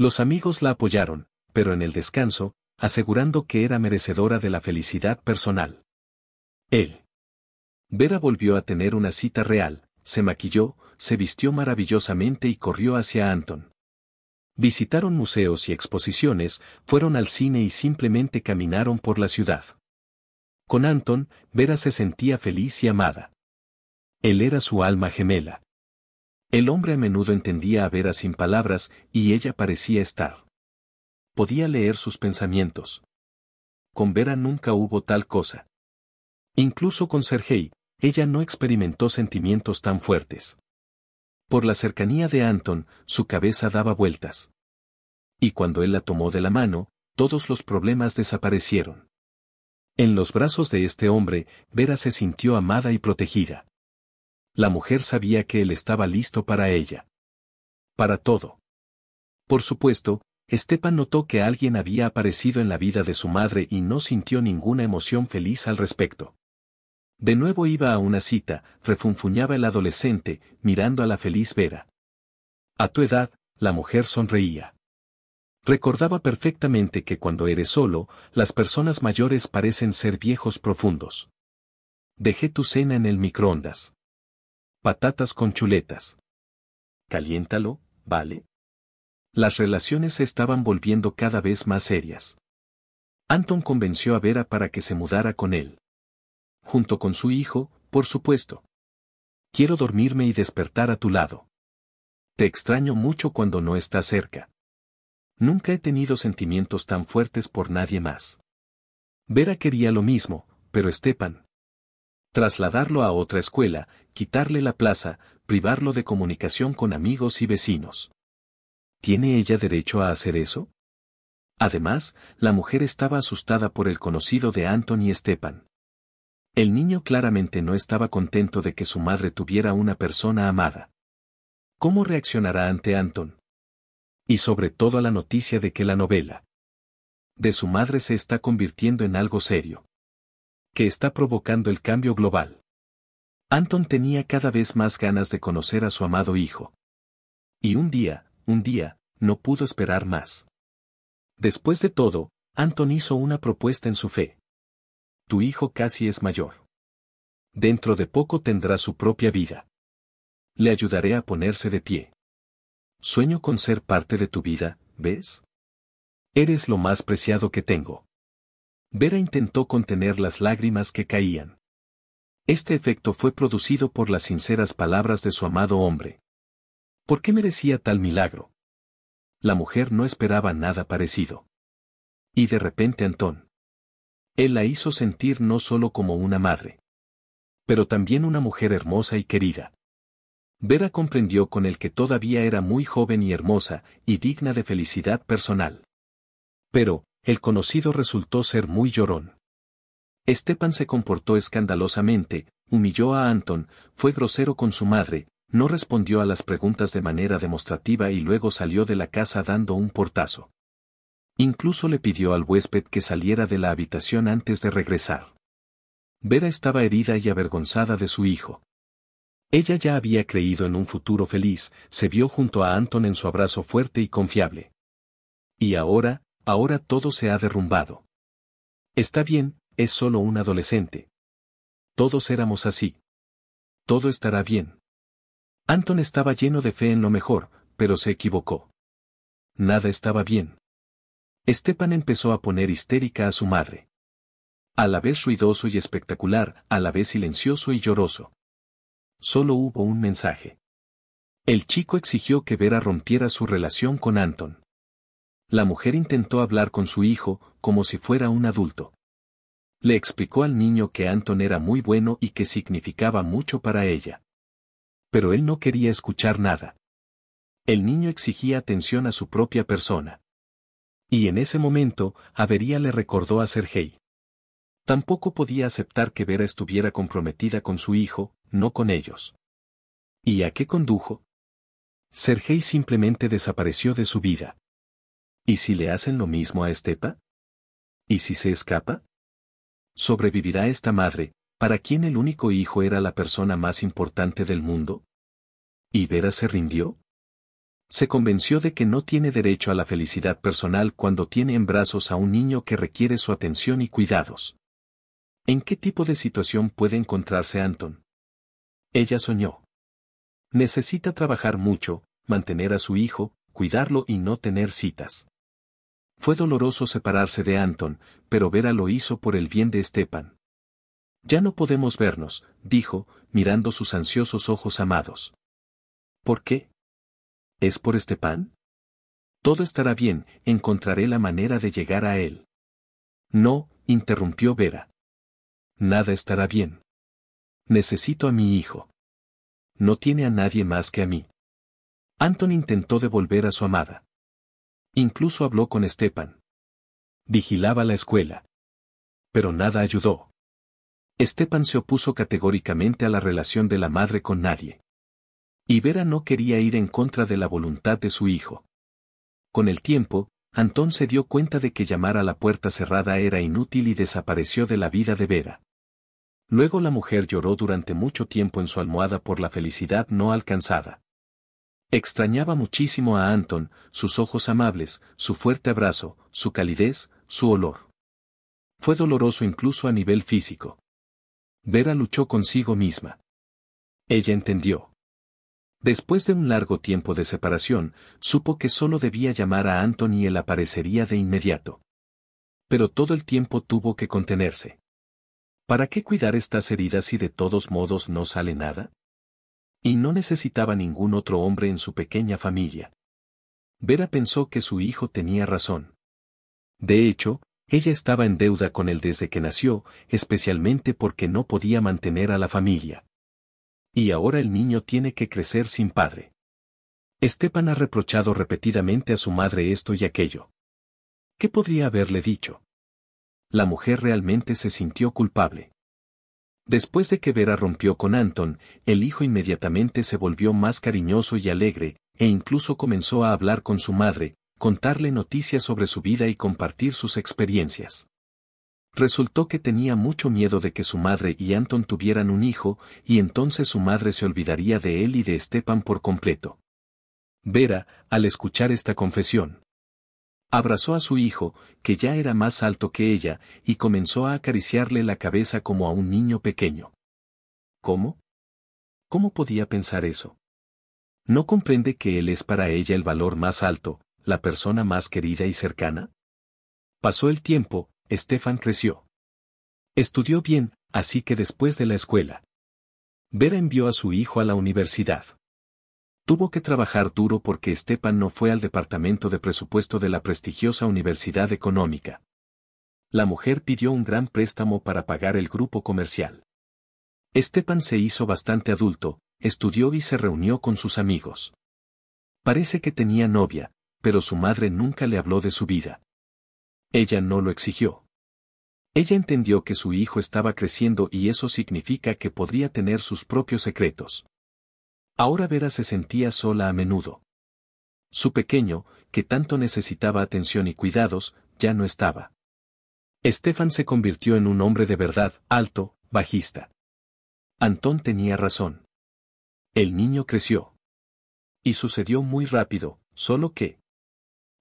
Los amigos la apoyaron, pero en el descanso, asegurando que era merecedora de la felicidad personal. Él. Vera volvió a tener una cita real, se maquilló, se vistió maravillosamente y corrió hacia Anton. Visitaron museos y exposiciones, fueron al cine y simplemente caminaron por la ciudad. Con Anton, Vera se sentía feliz y amada. Él era su alma gemela. El hombre a menudo entendía a Vera sin palabras y ella parecía estar. Podía leer sus pensamientos. Con Vera nunca hubo tal cosa. Incluso con Sergei, ella no experimentó sentimientos tan fuertes. Por la cercanía de Anton, su cabeza daba vueltas. Y cuando él la tomó de la mano, todos los problemas desaparecieron. En los brazos de este hombre, Vera se sintió amada y protegida la mujer sabía que él estaba listo para ella. Para todo. Por supuesto, Estepan notó que alguien había aparecido en la vida de su madre y no sintió ninguna emoción feliz al respecto. De nuevo iba a una cita, refunfuñaba el adolescente, mirando a la feliz Vera. A tu edad, la mujer sonreía. Recordaba perfectamente que cuando eres solo, las personas mayores parecen ser viejos profundos. Dejé tu cena en el microondas. Patatas con chuletas. Caliéntalo, ¿vale? Las relaciones se estaban volviendo cada vez más serias. Anton convenció a Vera para que se mudara con él. Junto con su hijo, por supuesto. Quiero dormirme y despertar a tu lado. Te extraño mucho cuando no estás cerca. Nunca he tenido sentimientos tan fuertes por nadie más. Vera quería lo mismo, pero Estepan, trasladarlo a otra escuela, quitarle la plaza, privarlo de comunicación con amigos y vecinos. ¿Tiene ella derecho a hacer eso? Además, la mujer estaba asustada por el conocido de Anton y Stepan. El niño claramente no estaba contento de que su madre tuviera una persona amada. ¿Cómo reaccionará ante Anton? Y sobre todo a la noticia de que la novela de su madre se está convirtiendo en algo serio que está provocando el cambio global. Anton tenía cada vez más ganas de conocer a su amado hijo. Y un día, un día, no pudo esperar más. Después de todo, Anton hizo una propuesta en su fe. Tu hijo casi es mayor. Dentro de poco tendrá su propia vida. Le ayudaré a ponerse de pie. Sueño con ser parte de tu vida, ¿ves? Eres lo más preciado que tengo. Vera intentó contener las lágrimas que caían. Este efecto fue producido por las sinceras palabras de su amado hombre. ¿Por qué merecía tal milagro? La mujer no esperaba nada parecido. Y de repente Antón. Él la hizo sentir no solo como una madre, pero también una mujer hermosa y querida. Vera comprendió con el que todavía era muy joven y hermosa y digna de felicidad personal. Pero, el conocido resultó ser muy llorón. Estepan se comportó escandalosamente, humilló a Anton, fue grosero con su madre, no respondió a las preguntas de manera demostrativa y luego salió de la casa dando un portazo. Incluso le pidió al huésped que saliera de la habitación antes de regresar. Vera estaba herida y avergonzada de su hijo. Ella ya había creído en un futuro feliz, se vio junto a Anton en su abrazo fuerte y confiable. Y ahora, Ahora todo se ha derrumbado. Está bien, es solo un adolescente. Todos éramos así. Todo estará bien. Anton estaba lleno de fe en lo mejor, pero se equivocó. Nada estaba bien. Estepan empezó a poner histérica a su madre. A la vez ruidoso y espectacular, a la vez silencioso y lloroso. Solo hubo un mensaje. El chico exigió que Vera rompiera su relación con Anton. La mujer intentó hablar con su hijo, como si fuera un adulto. Le explicó al niño que Anton era muy bueno y que significaba mucho para ella. Pero él no quería escuchar nada. El niño exigía atención a su propia persona. Y en ese momento, Avería le recordó a Sergei. Tampoco podía aceptar que Vera estuviera comprometida con su hijo, no con ellos. ¿Y a qué condujo? Sergei simplemente desapareció de su vida. ¿Y si le hacen lo mismo a Estepa? ¿Y si se escapa? ¿Sobrevivirá esta madre, para quien el único hijo era la persona más importante del mundo? ¿Y Vera se rindió? Se convenció de que no tiene derecho a la felicidad personal cuando tiene en brazos a un niño que requiere su atención y cuidados. ¿En qué tipo de situación puede encontrarse Anton? Ella soñó. Necesita trabajar mucho, mantener a su hijo, cuidarlo y no tener citas. Fue doloroso separarse de Anton, pero Vera lo hizo por el bien de Estepan. Ya no podemos vernos, dijo, mirando sus ansiosos ojos amados. ¿Por qué? ¿Es por Estepan? Todo estará bien, encontraré la manera de llegar a él. No, interrumpió Vera. Nada estará bien. Necesito a mi hijo. No tiene a nadie más que a mí. Anton intentó devolver a su amada. Incluso habló con Estepan. Vigilaba la escuela. Pero nada ayudó. Estepan se opuso categóricamente a la relación de la madre con nadie. Y Vera no quería ir en contra de la voluntad de su hijo. Con el tiempo, Antón se dio cuenta de que llamar a la puerta cerrada era inútil y desapareció de la vida de Vera. Luego la mujer lloró durante mucho tiempo en su almohada por la felicidad no alcanzada. Extrañaba muchísimo a Anton, sus ojos amables, su fuerte abrazo, su calidez, su olor. Fue doloroso incluso a nivel físico. Vera luchó consigo misma. Ella entendió. Después de un largo tiempo de separación, supo que solo debía llamar a Anton y él aparecería de inmediato. Pero todo el tiempo tuvo que contenerse. ¿Para qué cuidar estas heridas si de todos modos no sale nada? Y no necesitaba ningún otro hombre en su pequeña familia. Vera pensó que su hijo tenía razón. De hecho, ella estaba en deuda con él desde que nació, especialmente porque no podía mantener a la familia. Y ahora el niño tiene que crecer sin padre. Esteban ha reprochado repetidamente a su madre esto y aquello. ¿Qué podría haberle dicho? La mujer realmente se sintió culpable. Después de que Vera rompió con Anton, el hijo inmediatamente se volvió más cariñoso y alegre, e incluso comenzó a hablar con su madre, contarle noticias sobre su vida y compartir sus experiencias. Resultó que tenía mucho miedo de que su madre y Anton tuvieran un hijo, y entonces su madre se olvidaría de él y de Stepan por completo. Vera, al escuchar esta confesión, Abrazó a su hijo, que ya era más alto que ella, y comenzó a acariciarle la cabeza como a un niño pequeño. ¿Cómo? ¿Cómo podía pensar eso? ¿No comprende que él es para ella el valor más alto, la persona más querida y cercana? Pasó el tiempo, Estefan creció. Estudió bien, así que después de la escuela. Vera envió a su hijo a la universidad. Tuvo que trabajar duro porque Estepan no fue al departamento de presupuesto de la prestigiosa Universidad Económica. La mujer pidió un gran préstamo para pagar el grupo comercial. Estepan se hizo bastante adulto, estudió y se reunió con sus amigos. Parece que tenía novia, pero su madre nunca le habló de su vida. Ella no lo exigió. Ella entendió que su hijo estaba creciendo y eso significa que podría tener sus propios secretos. Ahora Vera se sentía sola a menudo. Su pequeño, que tanto necesitaba atención y cuidados, ya no estaba. Estefan se convirtió en un hombre de verdad, alto, bajista. Antón tenía razón. El niño creció. Y sucedió muy rápido, solo que...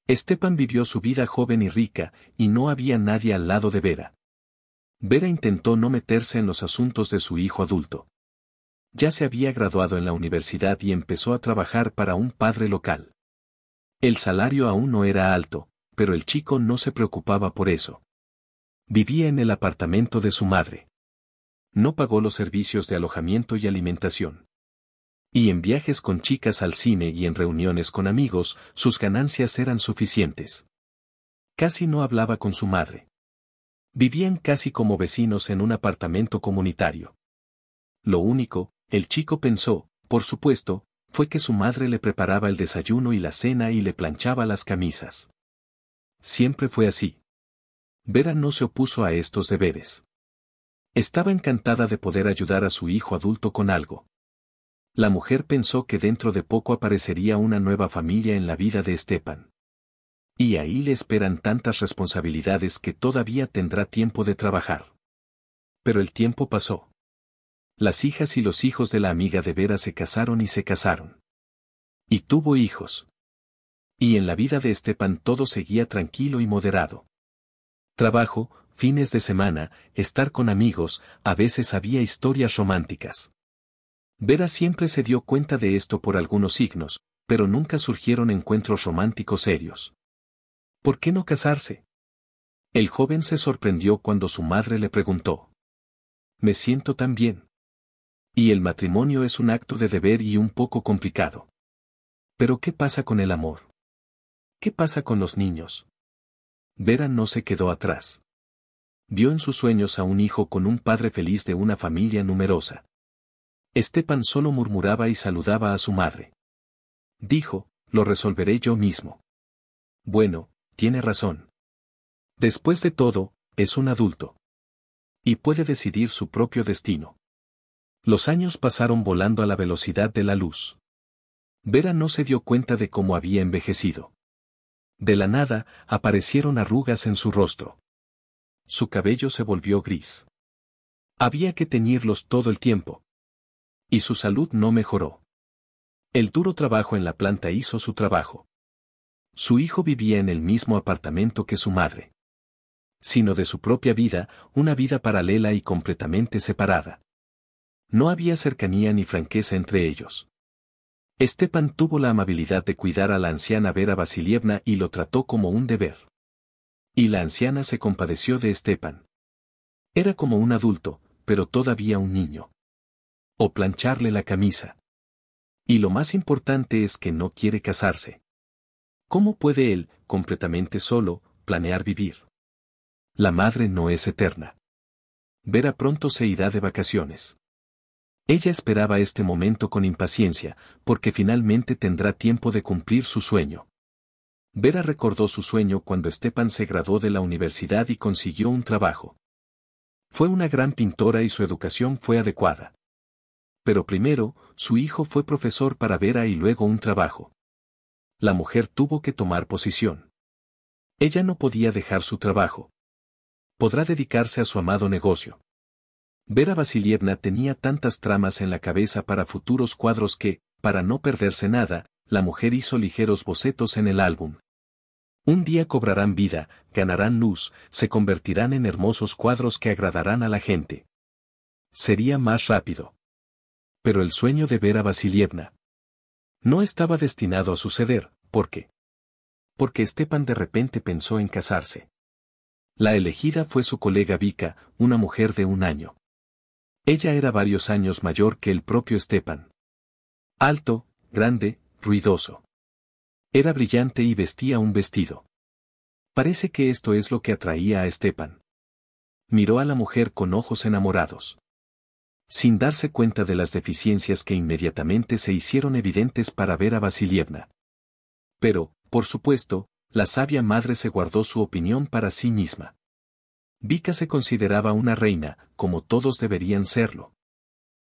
Estefan vivió su vida joven y rica, y no había nadie al lado de Vera. Vera intentó no meterse en los asuntos de su hijo adulto ya se había graduado en la universidad y empezó a trabajar para un padre local. El salario aún no era alto, pero el chico no se preocupaba por eso. Vivía en el apartamento de su madre. No pagó los servicios de alojamiento y alimentación. Y en viajes con chicas al cine y en reuniones con amigos, sus ganancias eran suficientes. Casi no hablaba con su madre. Vivían casi como vecinos en un apartamento comunitario. Lo único, el chico pensó, por supuesto, fue que su madre le preparaba el desayuno y la cena y le planchaba las camisas. Siempre fue así. Vera no se opuso a estos deberes. Estaba encantada de poder ayudar a su hijo adulto con algo. La mujer pensó que dentro de poco aparecería una nueva familia en la vida de Estepan. Y ahí le esperan tantas responsabilidades que todavía tendrá tiempo de trabajar. Pero el tiempo pasó. Las hijas y los hijos de la amiga de Vera se casaron y se casaron. Y tuvo hijos. Y en la vida de Estepan todo seguía tranquilo y moderado. Trabajo, fines de semana, estar con amigos, a veces había historias románticas. Vera siempre se dio cuenta de esto por algunos signos, pero nunca surgieron encuentros románticos serios. ¿Por qué no casarse? El joven se sorprendió cuando su madre le preguntó. Me siento tan bien. Y el matrimonio es un acto de deber y un poco complicado. Pero ¿qué pasa con el amor? ¿Qué pasa con los niños? Vera no se quedó atrás. Vio en sus sueños a un hijo con un padre feliz de una familia numerosa. Estepan solo murmuraba y saludaba a su madre. Dijo, lo resolveré yo mismo. Bueno, tiene razón. Después de todo, es un adulto. Y puede decidir su propio destino. Los años pasaron volando a la velocidad de la luz. Vera no se dio cuenta de cómo había envejecido. De la nada, aparecieron arrugas en su rostro. Su cabello se volvió gris. Había que teñirlos todo el tiempo. Y su salud no mejoró. El duro trabajo en la planta hizo su trabajo. Su hijo vivía en el mismo apartamento que su madre. Sino de su propia vida, una vida paralela y completamente separada. No había cercanía ni franqueza entre ellos. Estepan tuvo la amabilidad de cuidar a la anciana Vera Vasilievna y lo trató como un deber. Y la anciana se compadeció de Estepan. Era como un adulto, pero todavía un niño. O plancharle la camisa. Y lo más importante es que no quiere casarse. ¿Cómo puede él, completamente solo, planear vivir? La madre no es eterna. Vera pronto se irá de vacaciones. Ella esperaba este momento con impaciencia, porque finalmente tendrá tiempo de cumplir su sueño. Vera recordó su sueño cuando Stepan se graduó de la universidad y consiguió un trabajo. Fue una gran pintora y su educación fue adecuada. Pero primero, su hijo fue profesor para Vera y luego un trabajo. La mujer tuvo que tomar posición. Ella no podía dejar su trabajo. Podrá dedicarse a su amado negocio. Vera Vasilievna tenía tantas tramas en la cabeza para futuros cuadros que, para no perderse nada, la mujer hizo ligeros bocetos en el álbum. Un día cobrarán vida, ganarán luz, se convertirán en hermosos cuadros que agradarán a la gente. Sería más rápido. Pero el sueño de Vera Vasilievna no estaba destinado a suceder, ¿por qué? Porque Stepan de repente pensó en casarse. La elegida fue su colega Vika, una mujer de un año. Ella era varios años mayor que el propio Estepan. Alto, grande, ruidoso. Era brillante y vestía un vestido. Parece que esto es lo que atraía a Estepan. Miró a la mujer con ojos enamorados. Sin darse cuenta de las deficiencias que inmediatamente se hicieron evidentes para ver a Vasilievna. Pero, por supuesto, la sabia madre se guardó su opinión para sí misma. Vika se consideraba una reina, como todos deberían serlo.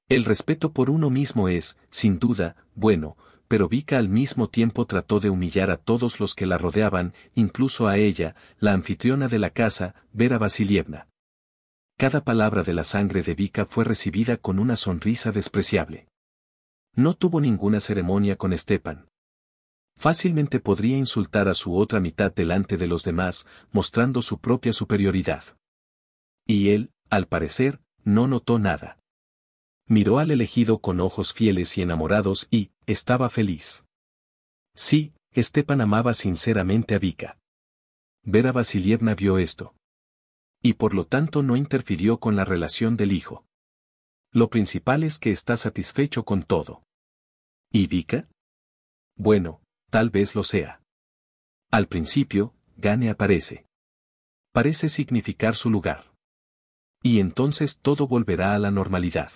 El respeto por uno mismo es, sin duda, bueno, pero Vika al mismo tiempo trató de humillar a todos los que la rodeaban, incluso a ella, la anfitriona de la casa, Vera Vasilievna. Cada palabra de la sangre de Vika fue recibida con una sonrisa despreciable. No tuvo ninguna ceremonia con Stepan fácilmente podría insultar a su otra mitad delante de los demás, mostrando su propia superioridad. Y él, al parecer, no notó nada. Miró al elegido con ojos fieles y enamorados y, estaba feliz. Sí, Estepan amaba sinceramente a Vika. Vera Vasilievna vio esto. Y por lo tanto no interfirió con la relación del hijo. Lo principal es que está satisfecho con todo. ¿Y Vika? Bueno, tal vez lo sea. Al principio, Gane aparece. Parece significar su lugar. Y entonces todo volverá a la normalidad.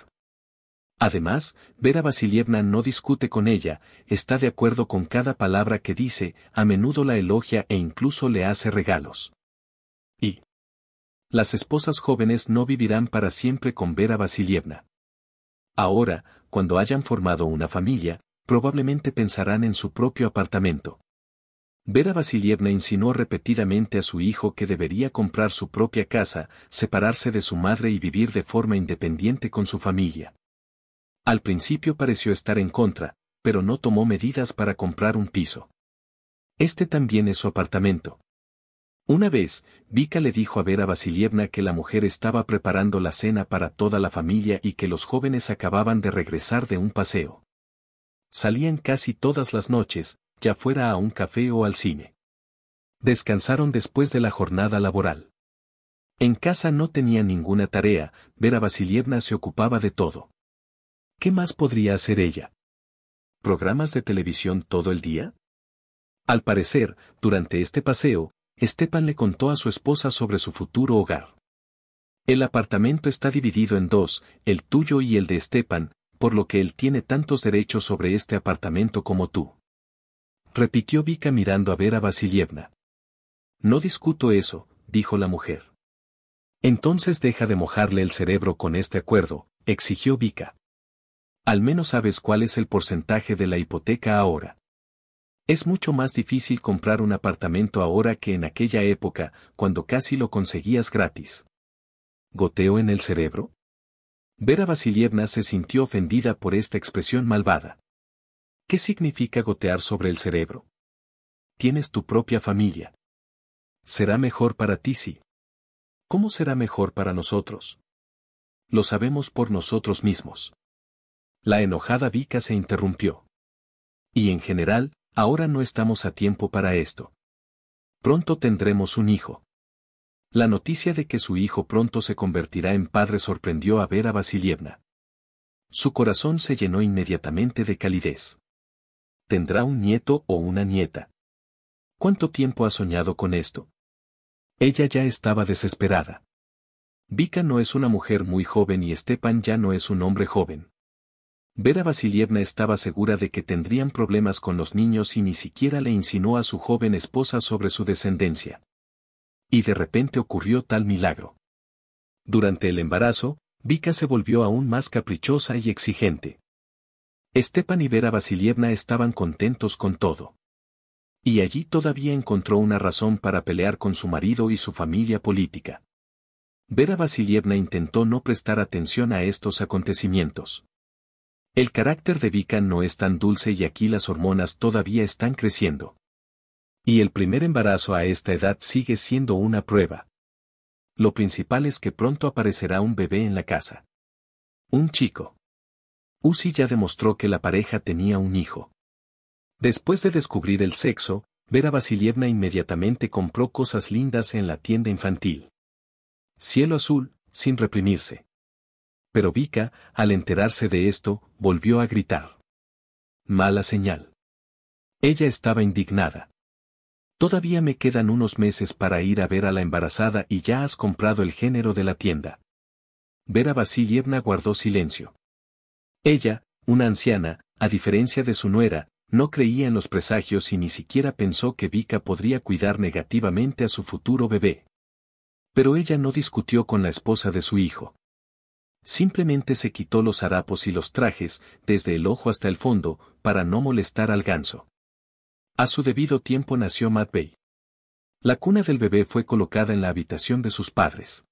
Además, Vera Vasilievna no discute con ella, está de acuerdo con cada palabra que dice, a menudo la elogia e incluso le hace regalos. Y las esposas jóvenes no vivirán para siempre con Vera Vasilievna. Ahora, cuando hayan formado una familia, probablemente pensarán en su propio apartamento. Vera Vasilievna insinuó repetidamente a su hijo que debería comprar su propia casa, separarse de su madre y vivir de forma independiente con su familia. Al principio pareció estar en contra, pero no tomó medidas para comprar un piso. Este también es su apartamento. Una vez, Vika le dijo a Vera Vasilievna que la mujer estaba preparando la cena para toda la familia y que los jóvenes acababan de regresar de un paseo salían casi todas las noches, ya fuera a un café o al cine. Descansaron después de la jornada laboral. En casa no tenía ninguna tarea, Vera Vasilievna se ocupaba de todo. ¿Qué más podría hacer ella? ¿Programas de televisión todo el día? Al parecer, durante este paseo, Estepan le contó a su esposa sobre su futuro hogar. El apartamento está dividido en dos, el tuyo y el de Estepan, por lo que él tiene tantos derechos sobre este apartamento como tú. Repitió Vika mirando a ver a Vasilievna. No discuto eso, dijo la mujer. Entonces deja de mojarle el cerebro con este acuerdo, exigió Vika. Al menos sabes cuál es el porcentaje de la hipoteca ahora. Es mucho más difícil comprar un apartamento ahora que en aquella época, cuando casi lo conseguías gratis. ¿Goteo en el cerebro? Vera Vasilievna se sintió ofendida por esta expresión malvada. ¿Qué significa gotear sobre el cerebro? Tienes tu propia familia. Será mejor para ti sí. ¿Cómo será mejor para nosotros? Lo sabemos por nosotros mismos. La enojada Vika se interrumpió. Y en general, ahora no estamos a tiempo para esto. Pronto tendremos un hijo. La noticia de que su hijo pronto se convertirá en padre sorprendió a Vera Vasilievna. Su corazón se llenó inmediatamente de calidez. ¿Tendrá un nieto o una nieta? ¿Cuánto tiempo ha soñado con esto? Ella ya estaba desesperada. Vika no es una mujer muy joven y Stepan ya no es un hombre joven. Vera Vasilievna estaba segura de que tendrían problemas con los niños y ni siquiera le insinuó a su joven esposa sobre su descendencia. Y de repente ocurrió tal milagro. Durante el embarazo, Vika se volvió aún más caprichosa y exigente. Estepan y Vera Vasilievna estaban contentos con todo. Y allí todavía encontró una razón para pelear con su marido y su familia política. Vera Vasilievna intentó no prestar atención a estos acontecimientos. El carácter de Vika no es tan dulce y aquí las hormonas todavía están creciendo. Y el primer embarazo a esta edad sigue siendo una prueba. Lo principal es que pronto aparecerá un bebé en la casa. Un chico. Usi ya demostró que la pareja tenía un hijo. Después de descubrir el sexo, Vera Vasilievna inmediatamente compró cosas lindas en la tienda infantil. Cielo azul, sin reprimirse. Pero Vika, al enterarse de esto, volvió a gritar. Mala señal. Ella estaba indignada. Todavía me quedan unos meses para ir a ver a la embarazada y ya has comprado el género de la tienda. Vera Vasilievna guardó silencio. Ella, una anciana, a diferencia de su nuera, no creía en los presagios y ni siquiera pensó que Vika podría cuidar negativamente a su futuro bebé. Pero ella no discutió con la esposa de su hijo. Simplemente se quitó los harapos y los trajes, desde el ojo hasta el fondo, para no molestar al ganso. A su debido tiempo nació Matt La cuna del bebé fue colocada en la habitación de sus padres.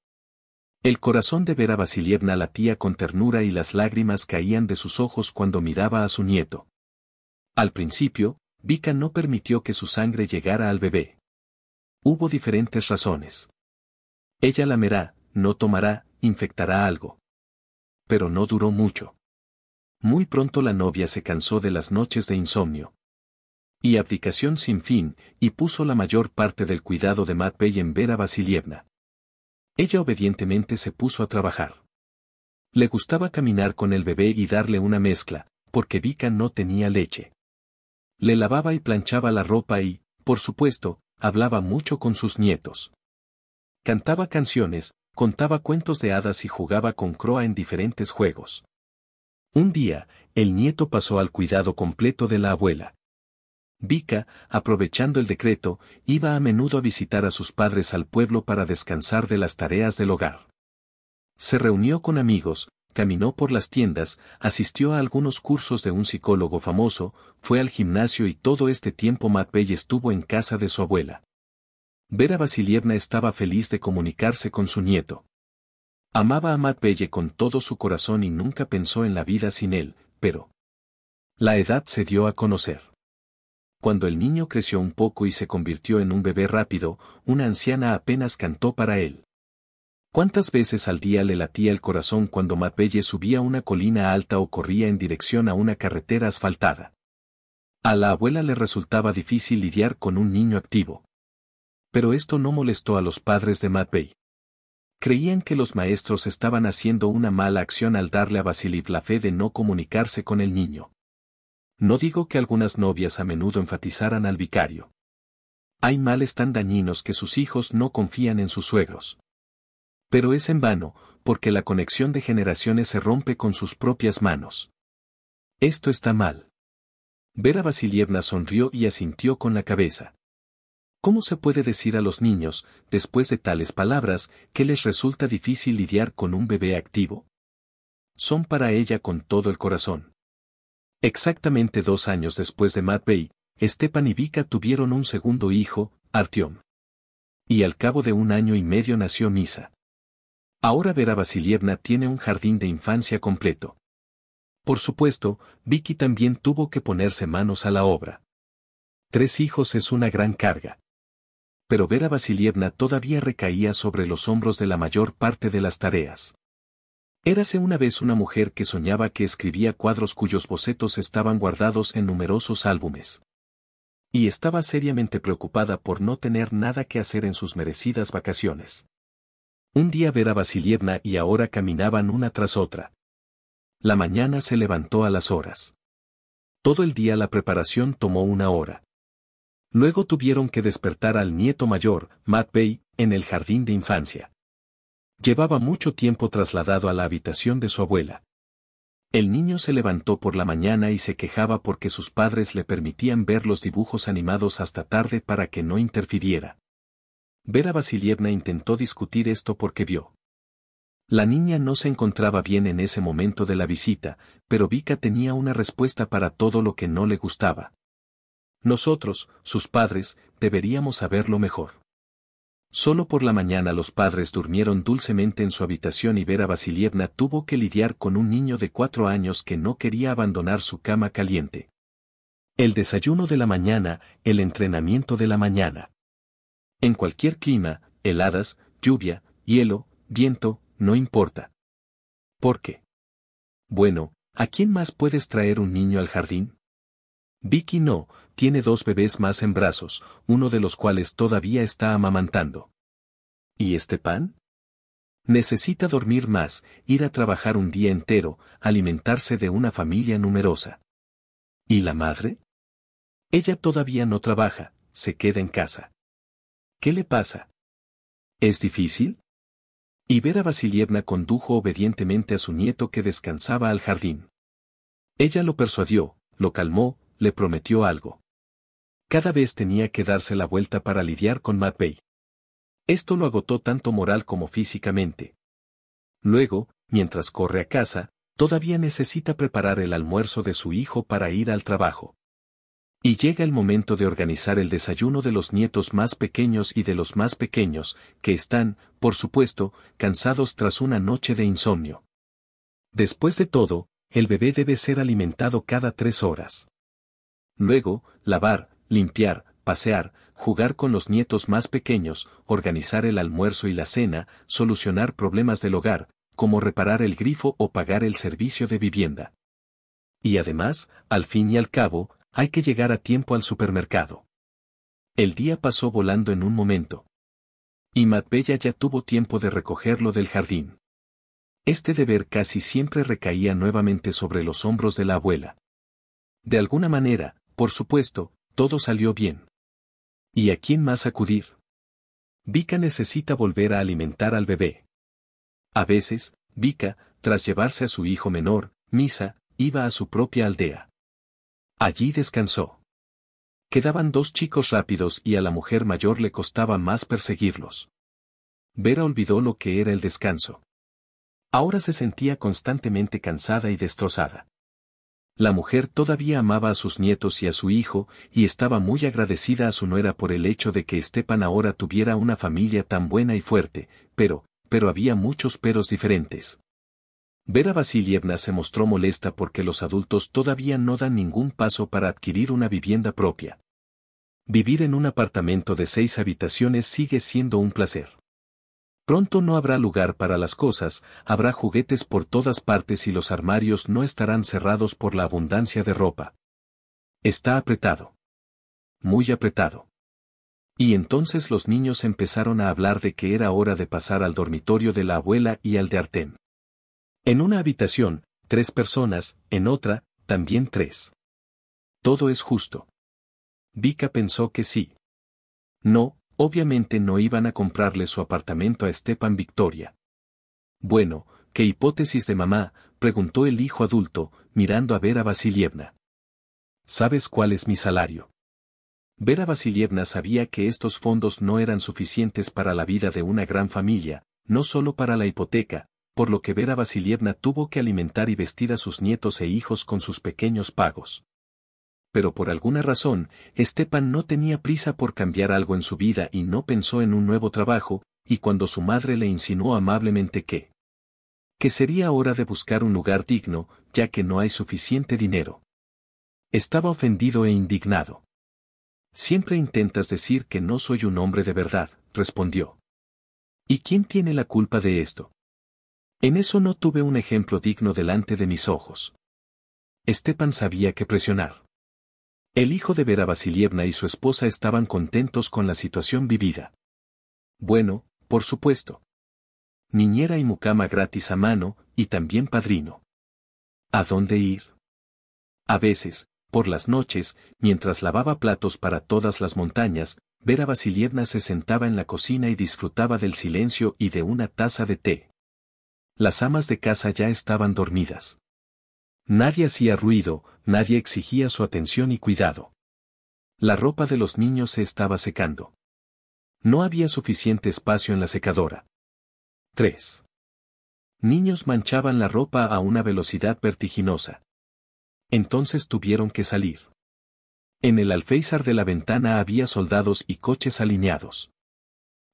El corazón de Vera Vasilievna latía con ternura y las lágrimas caían de sus ojos cuando miraba a su nieto. Al principio, Vika no permitió que su sangre llegara al bebé. Hubo diferentes razones. Ella lamerá, no tomará, infectará algo. Pero no duró mucho. Muy pronto la novia se cansó de las noches de insomnio y abdicación sin fin, y puso la mayor parte del cuidado de Matvey en Vera Vasilievna. Ella obedientemente se puso a trabajar. Le gustaba caminar con el bebé y darle una mezcla, porque Vika no tenía leche. Le lavaba y planchaba la ropa y, por supuesto, hablaba mucho con sus nietos. Cantaba canciones, contaba cuentos de hadas y jugaba con Croa en diferentes juegos. Un día, el nieto pasó al cuidado completo de la abuela, Vika, aprovechando el decreto, iba a menudo a visitar a sus padres al pueblo para descansar de las tareas del hogar. Se reunió con amigos, caminó por las tiendas, asistió a algunos cursos de un psicólogo famoso, fue al gimnasio y todo este tiempo Matvey estuvo en casa de su abuela. Vera Vasilievna estaba feliz de comunicarse con su nieto. Amaba a Matvey con todo su corazón y nunca pensó en la vida sin él, pero... La edad se dio a conocer. Cuando el niño creció un poco y se convirtió en un bebé rápido, una anciana apenas cantó para él. ¿Cuántas veces al día le latía el corazón cuando Mapelle subía una colina alta o corría en dirección a una carretera asfaltada? A la abuela le resultaba difícil lidiar con un niño activo. Pero esto no molestó a los padres de Matt Creían que los maestros estaban haciendo una mala acción al darle a Basilip la fe de no comunicarse con el niño. No digo que algunas novias a menudo enfatizaran al vicario. Hay males tan dañinos que sus hijos no confían en sus suegros. Pero es en vano, porque la conexión de generaciones se rompe con sus propias manos. Esto está mal. Vera Vasilievna sonrió y asintió con la cabeza. ¿Cómo se puede decir a los niños, después de tales palabras, que les resulta difícil lidiar con un bebé activo? Son para ella con todo el corazón. Exactamente dos años después de Matvey, Stepan y Vika tuvieron un segundo hijo, Artyom. Y al cabo de un año y medio nació Misa. Ahora Vera Vasilievna tiene un jardín de infancia completo. Por supuesto, Vicky también tuvo que ponerse manos a la obra. Tres hijos es una gran carga. Pero Vera Vasilievna todavía recaía sobre los hombros de la mayor parte de las tareas. Érase una vez una mujer que soñaba que escribía cuadros cuyos bocetos estaban guardados en numerosos álbumes. Y estaba seriamente preocupada por no tener nada que hacer en sus merecidas vacaciones. Un día a Vasilievna y ahora caminaban una tras otra. La mañana se levantó a las horas. Todo el día la preparación tomó una hora. Luego tuvieron que despertar al nieto mayor, Bay, en el jardín de infancia. Llevaba mucho tiempo trasladado a la habitación de su abuela. El niño se levantó por la mañana y se quejaba porque sus padres le permitían ver los dibujos animados hasta tarde para que no interfiriera. Vera Vasilievna intentó discutir esto porque vio. La niña no se encontraba bien en ese momento de la visita, pero Vika tenía una respuesta para todo lo que no le gustaba. Nosotros, sus padres, deberíamos saberlo mejor. Solo por la mañana los padres durmieron dulcemente en su habitación y Vera Vasilievna tuvo que lidiar con un niño de cuatro años que no quería abandonar su cama caliente. El desayuno de la mañana, el entrenamiento de la mañana. En cualquier clima, heladas, lluvia, hielo, viento, no importa. ¿Por qué? Bueno, ¿a quién más puedes traer un niño al jardín? Vicky no, tiene dos bebés más en brazos, uno de los cuales todavía está amamantando. ¿Y este pan? Necesita dormir más, ir a trabajar un día entero, alimentarse de una familia numerosa. ¿Y la madre? Ella todavía no trabaja, se queda en casa. ¿Qué le pasa? ¿Es difícil? Y Vera Vasilievna condujo obedientemente a su nieto que descansaba al jardín. Ella lo persuadió, lo calmó, le prometió algo cada vez tenía que darse la vuelta para lidiar con Matt Bay. Esto lo agotó tanto moral como físicamente. Luego, mientras corre a casa, todavía necesita preparar el almuerzo de su hijo para ir al trabajo. Y llega el momento de organizar el desayuno de los nietos más pequeños y de los más pequeños, que están, por supuesto, cansados tras una noche de insomnio. Después de todo, el bebé debe ser alimentado cada tres horas. Luego, lavar, limpiar, pasear, jugar con los nietos más pequeños, organizar el almuerzo y la cena, solucionar problemas del hogar, como reparar el grifo o pagar el servicio de vivienda. Y además, al fin y al cabo, hay que llegar a tiempo al supermercado. El día pasó volando en un momento. Y Matbella ya tuvo tiempo de recogerlo del jardín. Este deber casi siempre recaía nuevamente sobre los hombros de la abuela. De alguna manera, por supuesto, todo salió bien. ¿Y a quién más acudir? Vika necesita volver a alimentar al bebé. A veces, Vika, tras llevarse a su hijo menor, Misa, iba a su propia aldea. Allí descansó. Quedaban dos chicos rápidos y a la mujer mayor le costaba más perseguirlos. Vera olvidó lo que era el descanso. Ahora se sentía constantemente cansada y destrozada. La mujer todavía amaba a sus nietos y a su hijo, y estaba muy agradecida a su nuera por el hecho de que Estepan ahora tuviera una familia tan buena y fuerte, pero, pero había muchos peros diferentes. Vera Vasilievna se mostró molesta porque los adultos todavía no dan ningún paso para adquirir una vivienda propia. Vivir en un apartamento de seis habitaciones sigue siendo un placer. Pronto no habrá lugar para las cosas, habrá juguetes por todas partes y los armarios no estarán cerrados por la abundancia de ropa. Está apretado. Muy apretado. Y entonces los niños empezaron a hablar de que era hora de pasar al dormitorio de la abuela y al de Artem. En una habitación, tres personas, en otra, también tres. Todo es justo. Vika pensó que sí. No, obviamente no iban a comprarle su apartamento a Stepan Victoria. Bueno, ¿qué hipótesis de mamá? preguntó el hijo adulto, mirando a Vera Vasilievna. ¿Sabes cuál es mi salario? Vera Vasilievna sabía que estos fondos no eran suficientes para la vida de una gran familia, no solo para la hipoteca, por lo que Vera Vasilievna tuvo que alimentar y vestir a sus nietos e hijos con sus pequeños pagos pero por alguna razón, Estepan no tenía prisa por cambiar algo en su vida y no pensó en un nuevo trabajo, y cuando su madre le insinuó amablemente que que sería hora de buscar un lugar digno, ya que no hay suficiente dinero. Estaba ofendido e indignado. Siempre intentas decir que no soy un hombre de verdad, respondió. ¿Y quién tiene la culpa de esto? En eso no tuve un ejemplo digno delante de mis ojos. Estepan sabía que presionar. El hijo de Vera Vasilievna y su esposa estaban contentos con la situación vivida. Bueno, por supuesto. Niñera y mucama gratis a mano, y también padrino. ¿A dónde ir? A veces, por las noches, mientras lavaba platos para todas las montañas, Vera Vasilievna se sentaba en la cocina y disfrutaba del silencio y de una taza de té. Las amas de casa ya estaban dormidas. Nadie hacía ruido, nadie exigía su atención y cuidado. La ropa de los niños se estaba secando. No había suficiente espacio en la secadora. 3. Niños manchaban la ropa a una velocidad vertiginosa. Entonces tuvieron que salir. En el alféizar de la ventana había soldados y coches alineados.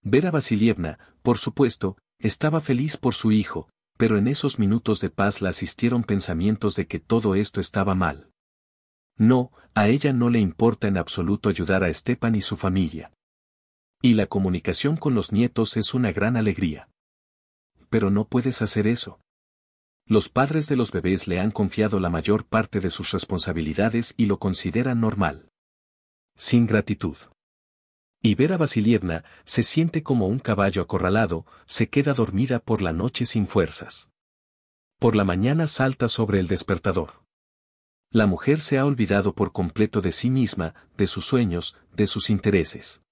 Vera Vasilievna, por supuesto, estaba feliz por su hijo, pero en esos minutos de paz la asistieron pensamientos de que todo esto estaba mal. No, a ella no le importa en absoluto ayudar a Estepan y su familia. Y la comunicación con los nietos es una gran alegría. Pero no puedes hacer eso. Los padres de los bebés le han confiado la mayor parte de sus responsabilidades y lo consideran normal. Sin gratitud. Y Vera Vasilievna se siente como un caballo acorralado, se queda dormida por la noche sin fuerzas. Por la mañana salta sobre el despertador. La mujer se ha olvidado por completo de sí misma, de sus sueños, de sus intereses.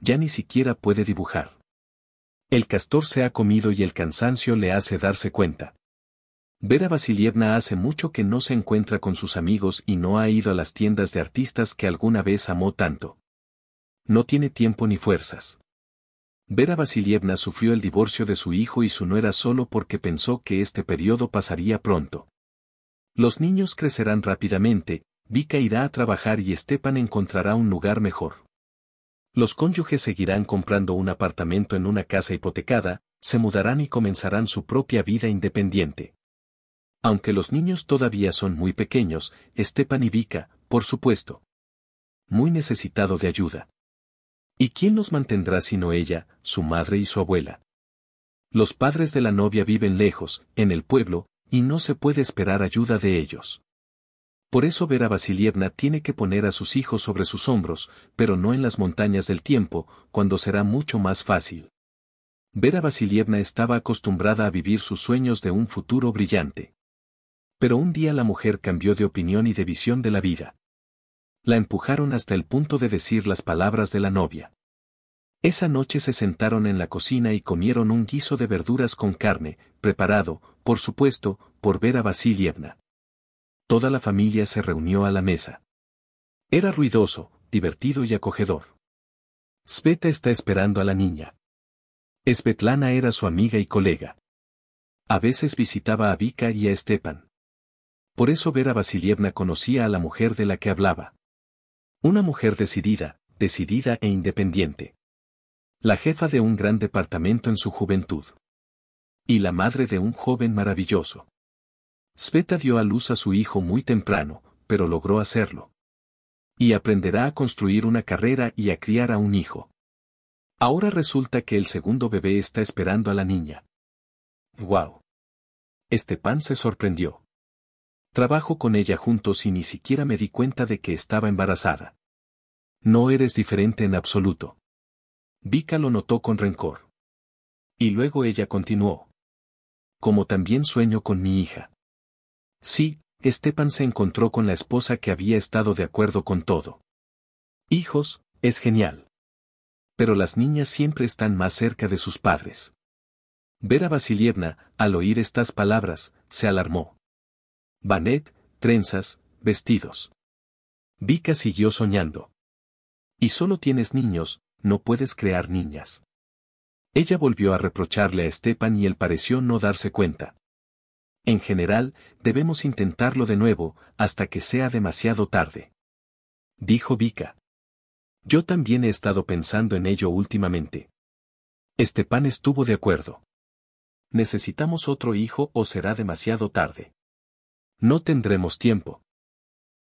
Ya ni siquiera puede dibujar. El castor se ha comido y el cansancio le hace darse cuenta. Vera Vasilievna hace mucho que no se encuentra con sus amigos y no ha ido a las tiendas de artistas que alguna vez amó tanto no tiene tiempo ni fuerzas. Vera Vasilievna sufrió el divorcio de su hijo y su nuera solo porque pensó que este periodo pasaría pronto. Los niños crecerán rápidamente, Vika irá a trabajar y Stepan encontrará un lugar mejor. Los cónyuges seguirán comprando un apartamento en una casa hipotecada, se mudarán y comenzarán su propia vida independiente. Aunque los niños todavía son muy pequeños, Stepan y Vika, por supuesto. Muy necesitado de ayuda. ¿Y quién los mantendrá sino ella, su madre y su abuela? Los padres de la novia viven lejos, en el pueblo, y no se puede esperar ayuda de ellos. Por eso Vera Vasilievna tiene que poner a sus hijos sobre sus hombros, pero no en las montañas del tiempo, cuando será mucho más fácil. Vera Vasilievna estaba acostumbrada a vivir sus sueños de un futuro brillante. Pero un día la mujer cambió de opinión y de visión de la vida la empujaron hasta el punto de decir las palabras de la novia. Esa noche se sentaron en la cocina y comieron un guiso de verduras con carne, preparado, por supuesto, por Vera Vasilievna. Toda la familia se reunió a la mesa. Era ruidoso, divertido y acogedor. Sveta está esperando a la niña. Svetlana era su amiga y colega. A veces visitaba a Vika y a Stepan. Por eso Vera Vasilievna conocía a la mujer de la que hablaba. Una mujer decidida, decidida e independiente. La jefa de un gran departamento en su juventud. Y la madre de un joven maravilloso. Sveta dio a luz a su hijo muy temprano, pero logró hacerlo. Y aprenderá a construir una carrera y a criar a un hijo. Ahora resulta que el segundo bebé está esperando a la niña. ¡Wow! Estepan se sorprendió. Trabajo con ella juntos y ni siquiera me di cuenta de que estaba embarazada. No eres diferente en absoluto. Vika lo notó con rencor. Y luego ella continuó. Como también sueño con mi hija. Sí, Estepan se encontró con la esposa que había estado de acuerdo con todo. Hijos, es genial. Pero las niñas siempre están más cerca de sus padres. Vera Vasilievna, al oír estas palabras, se alarmó ballet, trenzas, vestidos. Vika siguió soñando. Y solo tienes niños, no puedes crear niñas. Ella volvió a reprocharle a Stepan y él pareció no darse cuenta. En general, debemos intentarlo de nuevo, hasta que sea demasiado tarde. Dijo Vika. Yo también he estado pensando en ello últimamente. Estepan estuvo de acuerdo. Necesitamos otro hijo o será demasiado tarde. No tendremos tiempo.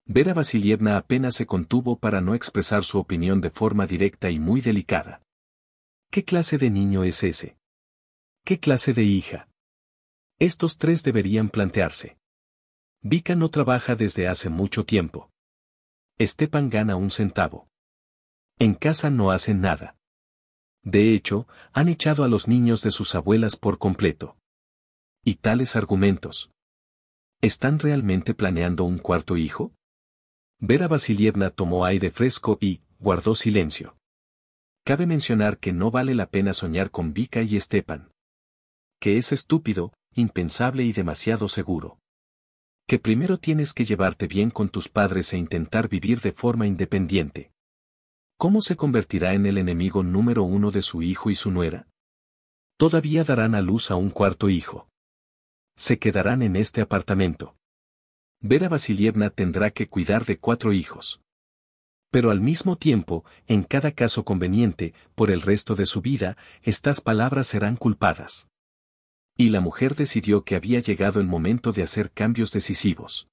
Vera Vasilievna apenas se contuvo para no expresar su opinión de forma directa y muy delicada. ¿Qué clase de niño es ese? ¿Qué clase de hija? Estos tres deberían plantearse. Vika no trabaja desde hace mucho tiempo. Estepan gana un centavo. En casa no hacen nada. De hecho, han echado a los niños de sus abuelas por completo. Y tales argumentos. ¿Están realmente planeando un cuarto hijo? Vera Vasilievna tomó aire fresco y guardó silencio. Cabe mencionar que no vale la pena soñar con Vika y Stepan. Que es estúpido, impensable y demasiado seguro. Que primero tienes que llevarte bien con tus padres e intentar vivir de forma independiente. ¿Cómo se convertirá en el enemigo número uno de su hijo y su nuera? Todavía darán a luz a un cuarto hijo se quedarán en este apartamento. Vera Vasilievna tendrá que cuidar de cuatro hijos. Pero al mismo tiempo, en cada caso conveniente, por el resto de su vida, estas palabras serán culpadas. Y la mujer decidió que había llegado el momento de hacer cambios decisivos.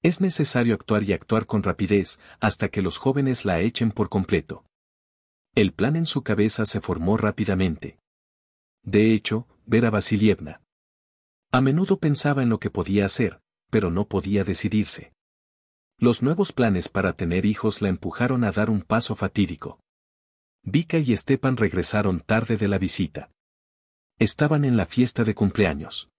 Es necesario actuar y actuar con rapidez hasta que los jóvenes la echen por completo. El plan en su cabeza se formó rápidamente. De hecho, Vera Vasilievna a menudo pensaba en lo que podía hacer, pero no podía decidirse. Los nuevos planes para tener hijos la empujaron a dar un paso fatídico. Vika y Estepan regresaron tarde de la visita. Estaban en la fiesta de cumpleaños.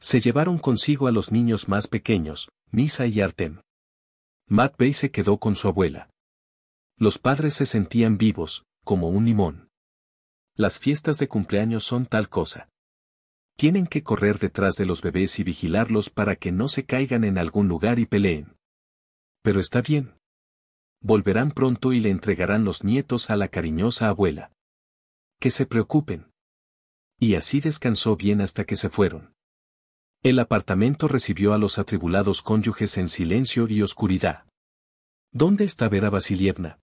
Se llevaron consigo a los niños más pequeños, Misa y Artem. Bay se quedó con su abuela. Los padres se sentían vivos, como un limón. Las fiestas de cumpleaños son tal cosa. Tienen que correr detrás de los bebés y vigilarlos para que no se caigan en algún lugar y peleen. Pero está bien. Volverán pronto y le entregarán los nietos a la cariñosa abuela. Que se preocupen. Y así descansó bien hasta que se fueron. El apartamento recibió a los atribulados cónyuges en silencio y oscuridad. ¿Dónde está Vera Vasilievna?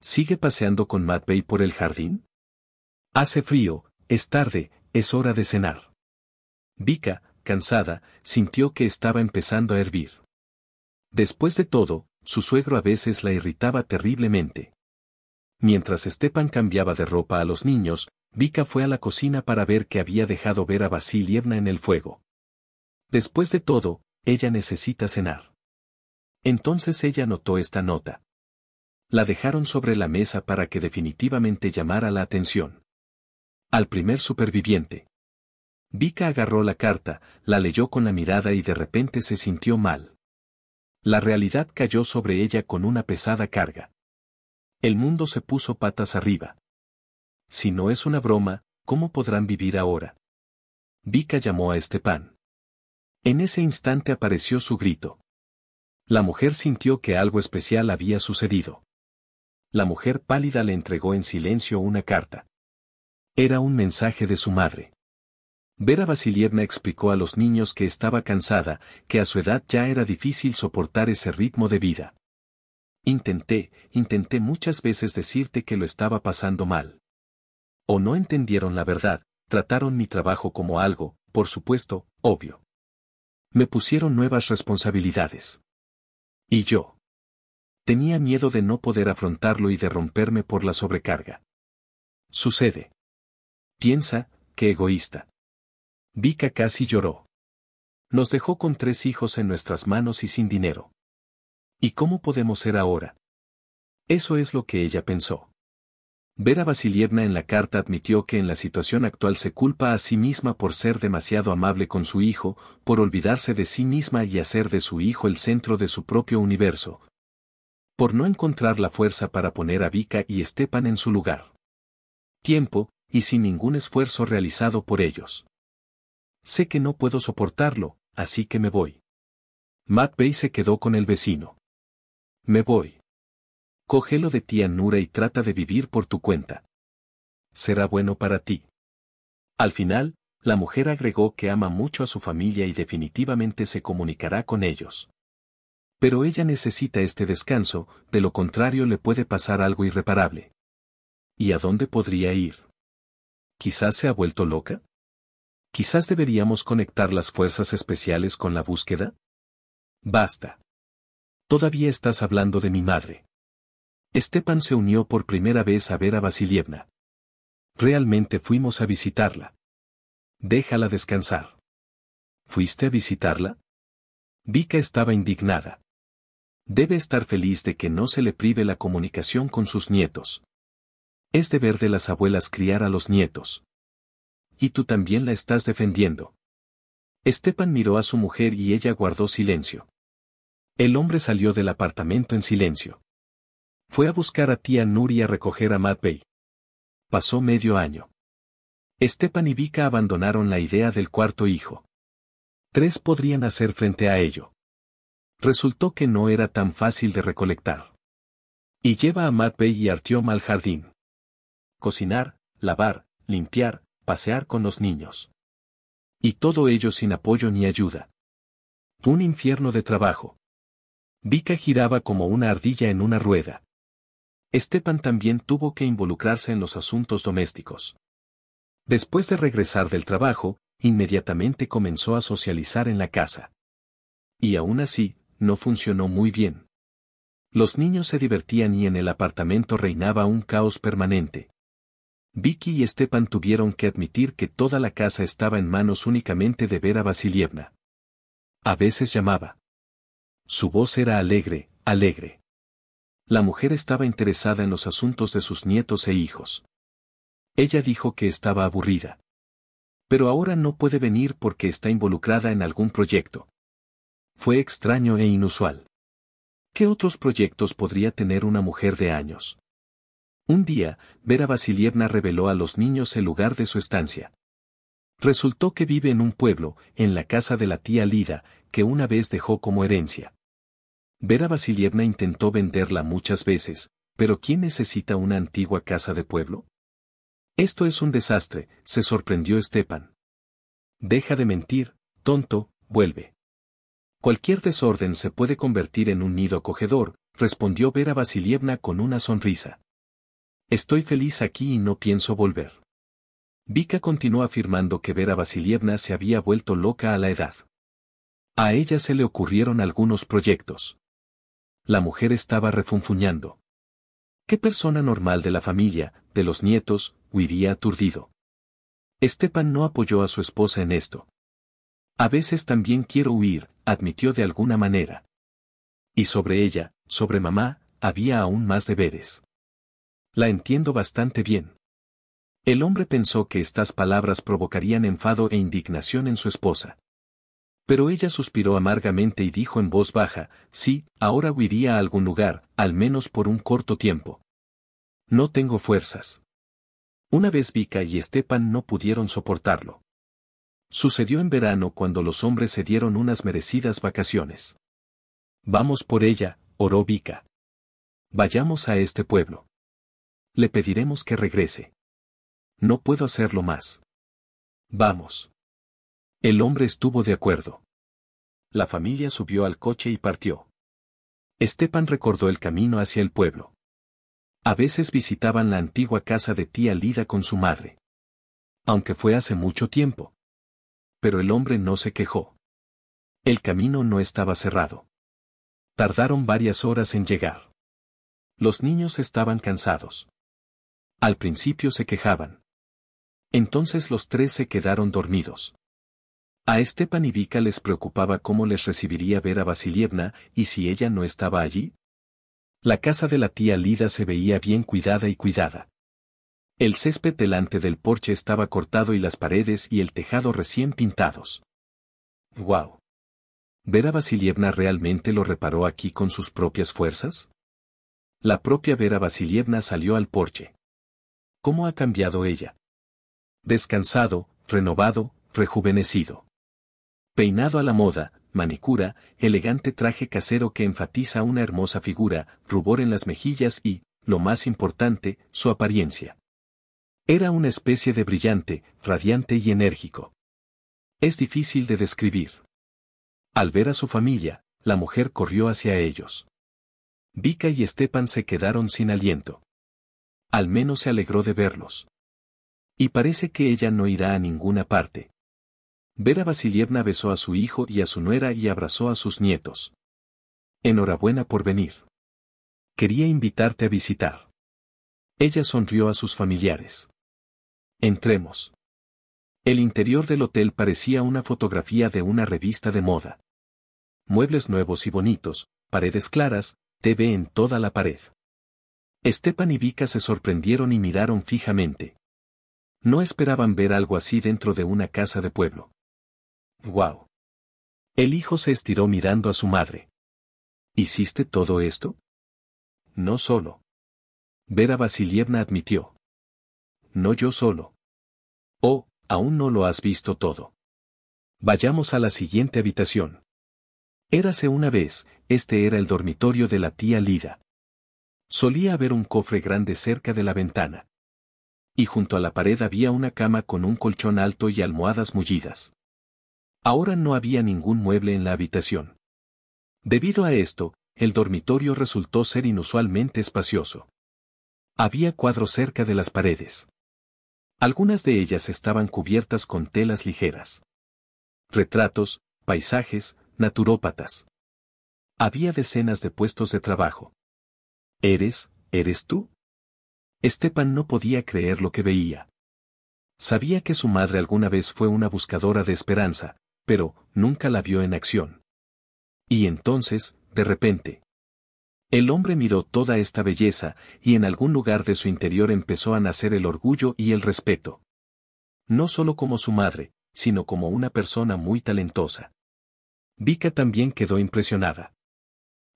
¿Sigue paseando con Matvey por el jardín? Hace frío, es tarde, es hora de cenar. Vika, cansada, sintió que estaba empezando a hervir. Después de todo, su suegro a veces la irritaba terriblemente. Mientras Stepan cambiaba de ropa a los niños, Vika fue a la cocina para ver que había dejado ver a Vasilievna en el fuego. Después de todo, ella necesita cenar. Entonces ella notó esta nota. La dejaron sobre la mesa para que definitivamente llamara la atención. Al primer superviviente. Vika agarró la carta, la leyó con la mirada y de repente se sintió mal. La realidad cayó sobre ella con una pesada carga. El mundo se puso patas arriba. Si no es una broma, ¿cómo podrán vivir ahora? Vika llamó a este pan. En ese instante apareció su grito. La mujer sintió que algo especial había sucedido. La mujer pálida le entregó en silencio una carta. Era un mensaje de su madre. Vera Vasilievna explicó a los niños que estaba cansada, que a su edad ya era difícil soportar ese ritmo de vida. Intenté, intenté muchas veces decirte que lo estaba pasando mal. O no entendieron la verdad, trataron mi trabajo como algo, por supuesto, obvio. Me pusieron nuevas responsabilidades. Y yo. Tenía miedo de no poder afrontarlo y de romperme por la sobrecarga. Sucede. Piensa, qué egoísta. Vika casi lloró. Nos dejó con tres hijos en nuestras manos y sin dinero. ¿Y cómo podemos ser ahora? Eso es lo que ella pensó. Vera Vasilievna en la carta admitió que en la situación actual se culpa a sí misma por ser demasiado amable con su hijo, por olvidarse de sí misma y hacer de su hijo el centro de su propio universo, por no encontrar la fuerza para poner a Vika y Stepan en su lugar. Tiempo, y sin ningún esfuerzo realizado por ellos. Sé que no puedo soportarlo, así que me voy. Matt Bay se quedó con el vecino. Me voy. Cógelo de tía Nura y trata de vivir por tu cuenta. Será bueno para ti. Al final, la mujer agregó que ama mucho a su familia y definitivamente se comunicará con ellos. Pero ella necesita este descanso, de lo contrario le puede pasar algo irreparable. ¿Y a dónde podría ir? ¿Quizás se ha vuelto loca? ¿Quizás deberíamos conectar las fuerzas especiales con la búsqueda? Basta. Todavía estás hablando de mi madre. Estepan se unió por primera vez a ver a Vasilievna. Realmente fuimos a visitarla. Déjala descansar. ¿Fuiste a visitarla? Vika estaba indignada. Debe estar feliz de que no se le prive la comunicación con sus nietos. Es deber de las abuelas criar a los nietos. Y tú también la estás defendiendo. Estepan miró a su mujer y ella guardó silencio. El hombre salió del apartamento en silencio. Fue a buscar a tía Nuri a recoger a Matt Bay. Pasó medio año. Estepan y Vika abandonaron la idea del cuarto hijo. Tres podrían hacer frente a ello. Resultó que no era tan fácil de recolectar. Y lleva a Matt Bay y Artyom al jardín cocinar, lavar, limpiar, pasear con los niños. Y todo ello sin apoyo ni ayuda. Un infierno de trabajo. Vika giraba como una ardilla en una rueda. Estepan también tuvo que involucrarse en los asuntos domésticos. Después de regresar del trabajo, inmediatamente comenzó a socializar en la casa. Y aún así, no funcionó muy bien. Los niños se divertían y en el apartamento reinaba un caos permanente. Vicky y Stepan tuvieron que admitir que toda la casa estaba en manos únicamente de Vera Vasilievna. A veces llamaba. Su voz era alegre, alegre. La mujer estaba interesada en los asuntos de sus nietos e hijos. Ella dijo que estaba aburrida. Pero ahora no puede venir porque está involucrada en algún proyecto. Fue extraño e inusual. ¿Qué otros proyectos podría tener una mujer de años? Un día, Vera Vasilievna reveló a los niños el lugar de su estancia. Resultó que vive en un pueblo, en la casa de la tía Lida, que una vez dejó como herencia. Vera Vasilievna intentó venderla muchas veces, pero ¿quién necesita una antigua casa de pueblo? Esto es un desastre, se sorprendió Estepan. Deja de mentir, tonto, vuelve. Cualquier desorden se puede convertir en un nido acogedor, respondió Vera Vasilievna con una sonrisa. Estoy feliz aquí y no pienso volver. Vika continuó afirmando que Vera Vasilievna se había vuelto loca a la edad. A ella se le ocurrieron algunos proyectos. La mujer estaba refunfuñando. ¿Qué persona normal de la familia, de los nietos, huiría aturdido? Estepan no apoyó a su esposa en esto. A veces también quiero huir, admitió de alguna manera. Y sobre ella, sobre mamá, había aún más deberes. La entiendo bastante bien. El hombre pensó que estas palabras provocarían enfado e indignación en su esposa. Pero ella suspiró amargamente y dijo en voz baja, sí, ahora huiría a algún lugar, al menos por un corto tiempo. No tengo fuerzas. Una vez Vika y Estepan no pudieron soportarlo. Sucedió en verano cuando los hombres se dieron unas merecidas vacaciones. Vamos por ella, oró Vika. Vayamos a este pueblo le pediremos que regrese. No puedo hacerlo más. Vamos. El hombre estuvo de acuerdo. La familia subió al coche y partió. Estepan recordó el camino hacia el pueblo. A veces visitaban la antigua casa de tía Lida con su madre. Aunque fue hace mucho tiempo. Pero el hombre no se quejó. El camino no estaba cerrado. Tardaron varias horas en llegar. Los niños estaban cansados. Al principio se quejaban. Entonces los tres se quedaron dormidos. A Estepan y Vika les preocupaba cómo les recibiría Vera a Vasilievna y si ella no estaba allí. La casa de la tía Lida se veía bien cuidada y cuidada. El césped delante del porche estaba cortado y las paredes y el tejado recién pintados. ¡Guau! ¿Vera Vasilievna realmente lo reparó aquí con sus propias fuerzas? La propia Vera Vasilievna salió al porche. ¿Cómo ha cambiado ella? Descansado, renovado, rejuvenecido. Peinado a la moda, manicura, elegante traje casero que enfatiza una hermosa figura, rubor en las mejillas y, lo más importante, su apariencia. Era una especie de brillante, radiante y enérgico. Es difícil de describir. Al ver a su familia, la mujer corrió hacia ellos. Vika y Estepan se quedaron sin aliento. Al menos se alegró de verlos. Y parece que ella no irá a ninguna parte. Vera Vasilievna besó a su hijo y a su nuera y abrazó a sus nietos. Enhorabuena por venir. Quería invitarte a visitar. Ella sonrió a sus familiares. Entremos. El interior del hotel parecía una fotografía de una revista de moda. Muebles nuevos y bonitos, paredes claras, TV en toda la pared. Estepan y Vika se sorprendieron y miraron fijamente. No esperaban ver algo así dentro de una casa de pueblo. ¡Wow! El hijo se estiró mirando a su madre. ¿Hiciste todo esto? No solo. Vera Vasilievna admitió. No yo solo. Oh, aún no lo has visto todo. Vayamos a la siguiente habitación. Érase una vez, este era el dormitorio de la tía Lida. Solía haber un cofre grande cerca de la ventana. Y junto a la pared había una cama con un colchón alto y almohadas mullidas. Ahora no había ningún mueble en la habitación. Debido a esto, el dormitorio resultó ser inusualmente espacioso. Había cuadros cerca de las paredes. Algunas de ellas estaban cubiertas con telas ligeras. Retratos, paisajes, naturópatas. Había decenas de puestos de trabajo. ¿Eres, eres tú? Estepan no podía creer lo que veía. Sabía que su madre alguna vez fue una buscadora de esperanza, pero nunca la vio en acción. Y entonces, de repente, el hombre miró toda esta belleza, y en algún lugar de su interior empezó a nacer el orgullo y el respeto. No solo como su madre, sino como una persona muy talentosa. Vika también quedó impresionada.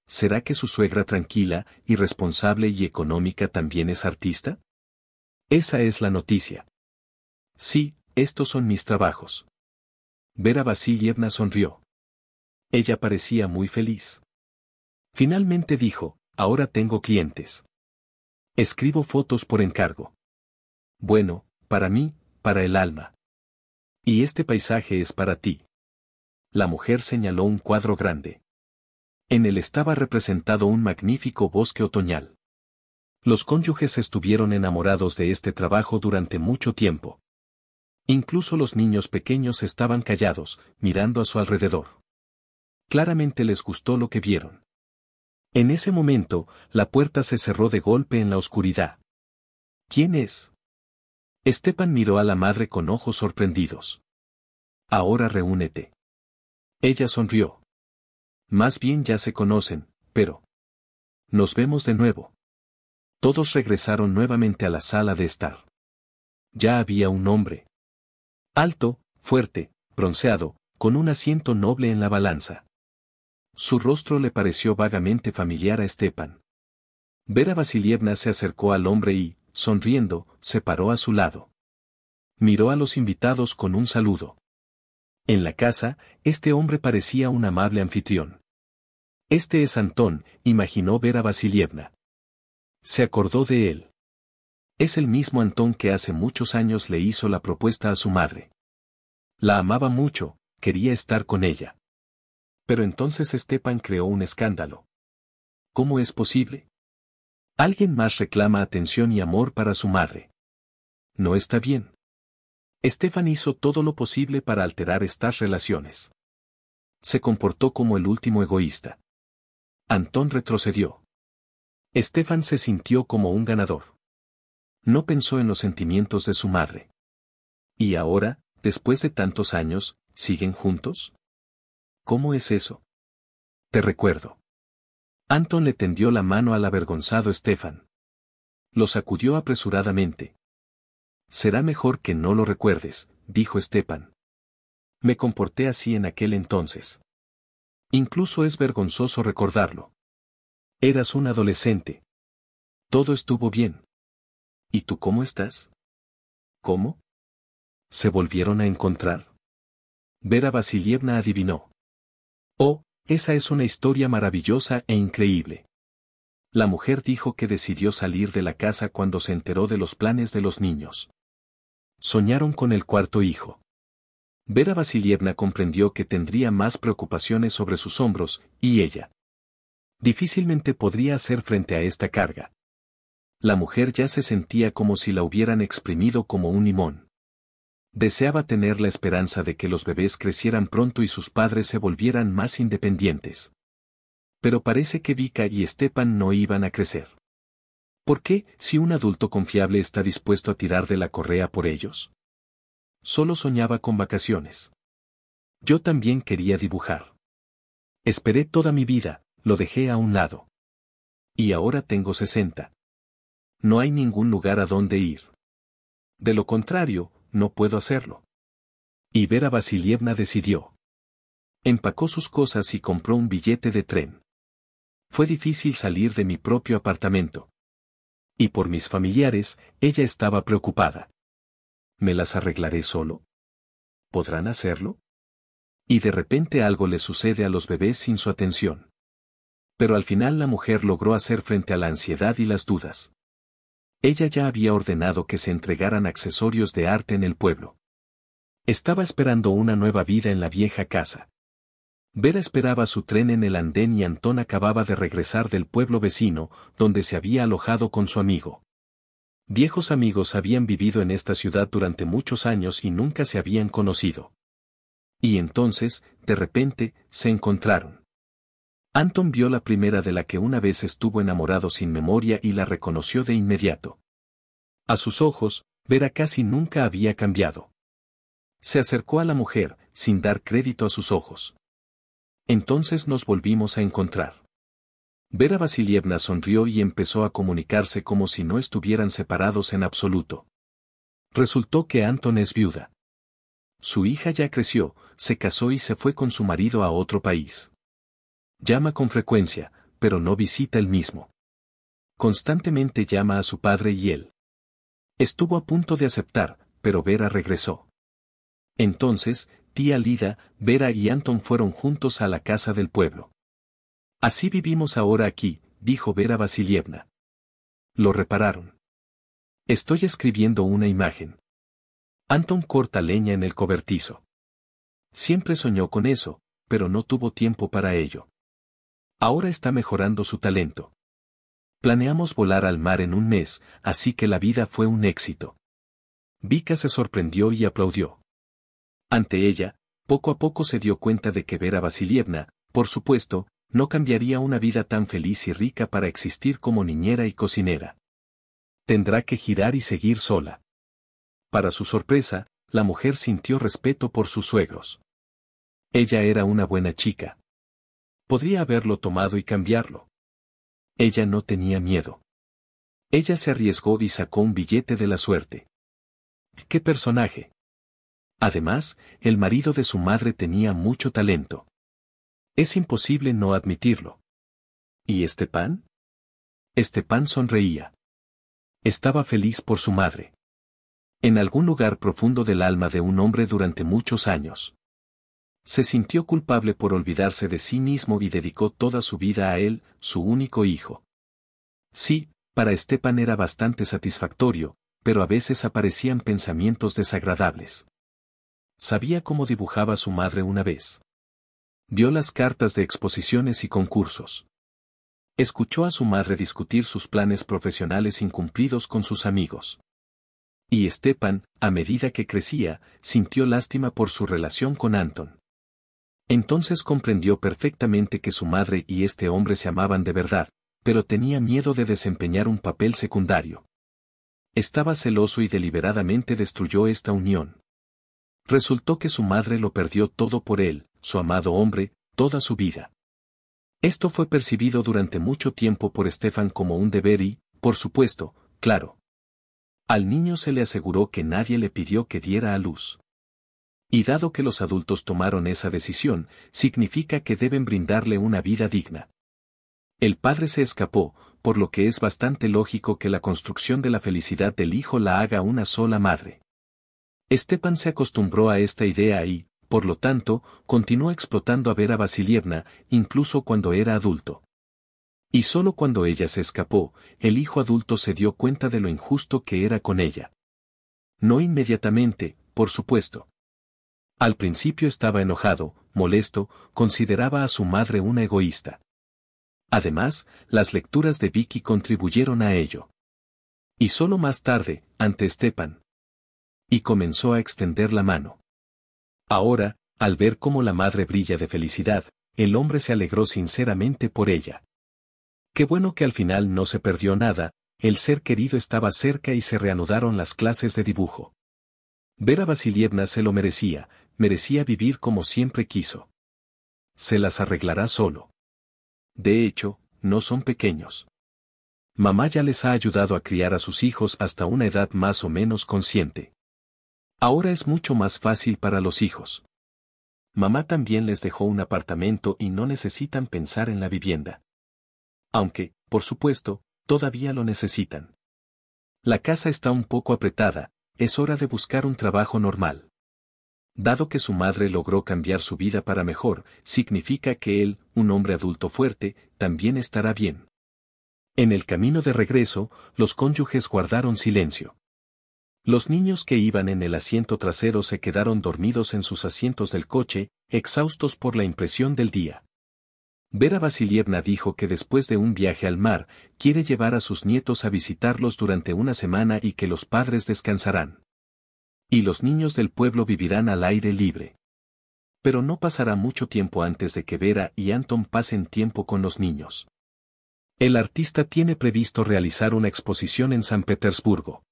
¿Será que su suegra tranquila, irresponsable y económica también es artista? Esa es la noticia. Sí, estos son mis trabajos. Vera Vasilievna sonrió. Ella parecía muy feliz. Finalmente dijo, ahora tengo clientes. Escribo fotos por encargo. Bueno, para mí, para el alma. Y este paisaje es para ti. La mujer señaló un cuadro grande. En él estaba representado un magnífico bosque otoñal. Los cónyuges estuvieron enamorados de este trabajo durante mucho tiempo. Incluso los niños pequeños estaban callados, mirando a su alrededor. Claramente les gustó lo que vieron. En ese momento, la puerta se cerró de golpe en la oscuridad. ¿Quién es? Estepan miró a la madre con ojos sorprendidos. Ahora reúnete. Ella sonrió. Más bien ya se conocen, pero... Nos vemos de nuevo. Todos regresaron nuevamente a la sala de estar. Ya había un hombre. Alto, fuerte, bronceado, con un asiento noble en la balanza. Su rostro le pareció vagamente familiar a Estepan. Vera Vasilievna se acercó al hombre y, sonriendo, se paró a su lado. Miró a los invitados con un saludo. En la casa, este hombre parecía un amable anfitrión. Este es Antón, imaginó ver a Vasilievna. Se acordó de él. Es el mismo Antón que hace muchos años le hizo la propuesta a su madre. La amaba mucho, quería estar con ella. Pero entonces Estepan creó un escándalo. ¿Cómo es posible? Alguien más reclama atención y amor para su madre. No está bien. Estefan hizo todo lo posible para alterar estas relaciones. Se comportó como el último egoísta. Antón retrocedió. Estefan se sintió como un ganador. No pensó en los sentimientos de su madre. ¿Y ahora, después de tantos años, siguen juntos? ¿Cómo es eso? Te recuerdo. Anton le tendió la mano al avergonzado Estefan. Lo sacudió apresuradamente. Será mejor que no lo recuerdes, dijo Estefan. Me comporté así en aquel entonces. Incluso es vergonzoso recordarlo. Eras un adolescente. Todo estuvo bien. ¿Y tú cómo estás? ¿Cómo? Se volvieron a encontrar. Vera Vasilievna adivinó. Oh, esa es una historia maravillosa e increíble. La mujer dijo que decidió salir de la casa cuando se enteró de los planes de los niños. Soñaron con el cuarto hijo. Vera Vasilievna comprendió que tendría más preocupaciones sobre sus hombros, y ella difícilmente podría hacer frente a esta carga. La mujer ya se sentía como si la hubieran exprimido como un limón. Deseaba tener la esperanza de que los bebés crecieran pronto y sus padres se volvieran más independientes. Pero parece que Vika y Stepan no iban a crecer. ¿Por qué, si un adulto confiable está dispuesto a tirar de la correa por ellos? Solo soñaba con vacaciones. Yo también quería dibujar. Esperé toda mi vida, lo dejé a un lado. Y ahora tengo 60. No hay ningún lugar a donde ir. De lo contrario, no puedo hacerlo. Y Vera Vasilievna decidió. Empacó sus cosas y compró un billete de tren. Fue difícil salir de mi propio apartamento. Y por mis familiares, ella estaba preocupada me las arreglaré solo. ¿Podrán hacerlo? Y de repente algo le sucede a los bebés sin su atención. Pero al final la mujer logró hacer frente a la ansiedad y las dudas. Ella ya había ordenado que se entregaran accesorios de arte en el pueblo. Estaba esperando una nueva vida en la vieja casa. Vera esperaba su tren en el andén y Antón acababa de regresar del pueblo vecino, donde se había alojado con su amigo. Viejos amigos habían vivido en esta ciudad durante muchos años y nunca se habían conocido. Y entonces, de repente, se encontraron. Anton vio la primera de la que una vez estuvo enamorado sin memoria y la reconoció de inmediato. A sus ojos, Vera casi nunca había cambiado. Se acercó a la mujer, sin dar crédito a sus ojos. Entonces nos volvimos a encontrar. Vera Vasilievna sonrió y empezó a comunicarse como si no estuvieran separados en absoluto. Resultó que Anton es viuda. Su hija ya creció, se casó y se fue con su marido a otro país. Llama con frecuencia, pero no visita el mismo. Constantemente llama a su padre y él. Estuvo a punto de aceptar, pero Vera regresó. Entonces, tía Lida, Vera y Anton fueron juntos a la casa del pueblo. Así vivimos ahora aquí, dijo Vera Vasilievna. Lo repararon. Estoy escribiendo una imagen. Anton corta leña en el cobertizo. Siempre soñó con eso, pero no tuvo tiempo para ello. Ahora está mejorando su talento. Planeamos volar al mar en un mes, así que la vida fue un éxito. Vika se sorprendió y aplaudió. Ante ella, poco a poco se dio cuenta de que Vera Vasilievna, por supuesto, no cambiaría una vida tan feliz y rica para existir como niñera y cocinera. Tendrá que girar y seguir sola. Para su sorpresa, la mujer sintió respeto por sus suegros. Ella era una buena chica. Podría haberlo tomado y cambiarlo. Ella no tenía miedo. Ella se arriesgó y sacó un billete de la suerte. ¡Qué personaje! Además, el marido de su madre tenía mucho talento. Es imposible no admitirlo. ¿Y este, este pan? sonreía. Estaba feliz por su madre. En algún lugar profundo del alma de un hombre durante muchos años. Se sintió culpable por olvidarse de sí mismo y dedicó toda su vida a él, su único hijo. Sí, para Estepan era bastante satisfactorio, pero a veces aparecían pensamientos desagradables. Sabía cómo dibujaba su madre una vez dio las cartas de exposiciones y concursos. Escuchó a su madre discutir sus planes profesionales incumplidos con sus amigos. Y Estepan, a medida que crecía, sintió lástima por su relación con Anton. Entonces comprendió perfectamente que su madre y este hombre se amaban de verdad, pero tenía miedo de desempeñar un papel secundario. Estaba celoso y deliberadamente destruyó esta unión. Resultó que su madre lo perdió todo por él, su amado hombre, toda su vida. Esto fue percibido durante mucho tiempo por Estefan como un deber y, por supuesto, claro. Al niño se le aseguró que nadie le pidió que diera a luz. Y dado que los adultos tomaron esa decisión, significa que deben brindarle una vida digna. El padre se escapó, por lo que es bastante lógico que la construcción de la felicidad del hijo la haga una sola madre. Estepan se acostumbró a esta idea y, por lo tanto, continuó explotando a Vera Vasilievna, incluso cuando era adulto. Y solo cuando ella se escapó, el hijo adulto se dio cuenta de lo injusto que era con ella. No inmediatamente, por supuesto. Al principio estaba enojado, molesto, consideraba a su madre una egoísta. Además, las lecturas de Vicky contribuyeron a ello. Y solo más tarde, ante Stepan. Y comenzó a extender la mano. Ahora, al ver cómo la madre brilla de felicidad, el hombre se alegró sinceramente por ella. Qué bueno que al final no se perdió nada, el ser querido estaba cerca y se reanudaron las clases de dibujo. Ver a Vasilievna se lo merecía, merecía vivir como siempre quiso. Se las arreglará solo. De hecho, no son pequeños. Mamá ya les ha ayudado a criar a sus hijos hasta una edad más o menos consciente. Ahora es mucho más fácil para los hijos. Mamá también les dejó un apartamento y no necesitan pensar en la vivienda. Aunque, por supuesto, todavía lo necesitan. La casa está un poco apretada, es hora de buscar un trabajo normal. Dado que su madre logró cambiar su vida para mejor, significa que él, un hombre adulto fuerte, también estará bien. En el camino de regreso, los cónyuges guardaron silencio. Los niños que iban en el asiento trasero se quedaron dormidos en sus asientos del coche, exhaustos por la impresión del día. Vera Vasilievna dijo que después de un viaje al mar, quiere llevar a sus nietos a visitarlos durante una semana y que los padres descansarán. Y los niños del pueblo vivirán al aire libre. Pero no pasará mucho tiempo antes de que Vera y Anton pasen tiempo con los niños. El artista tiene previsto realizar una exposición en San Petersburgo.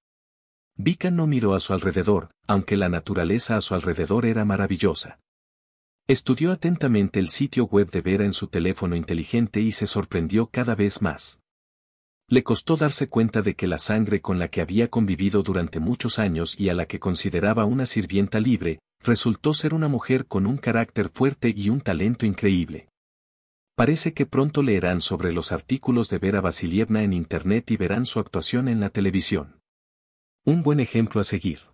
Vika no miró a su alrededor, aunque la naturaleza a su alrededor era maravillosa. Estudió atentamente el sitio web de Vera en su teléfono inteligente y se sorprendió cada vez más. Le costó darse cuenta de que la sangre con la que había convivido durante muchos años y a la que consideraba una sirvienta libre, resultó ser una mujer con un carácter fuerte y un talento increíble. Parece que pronto leerán sobre los artículos de Vera Vasilievna en Internet y verán su actuación en la televisión. Un buen ejemplo a seguir.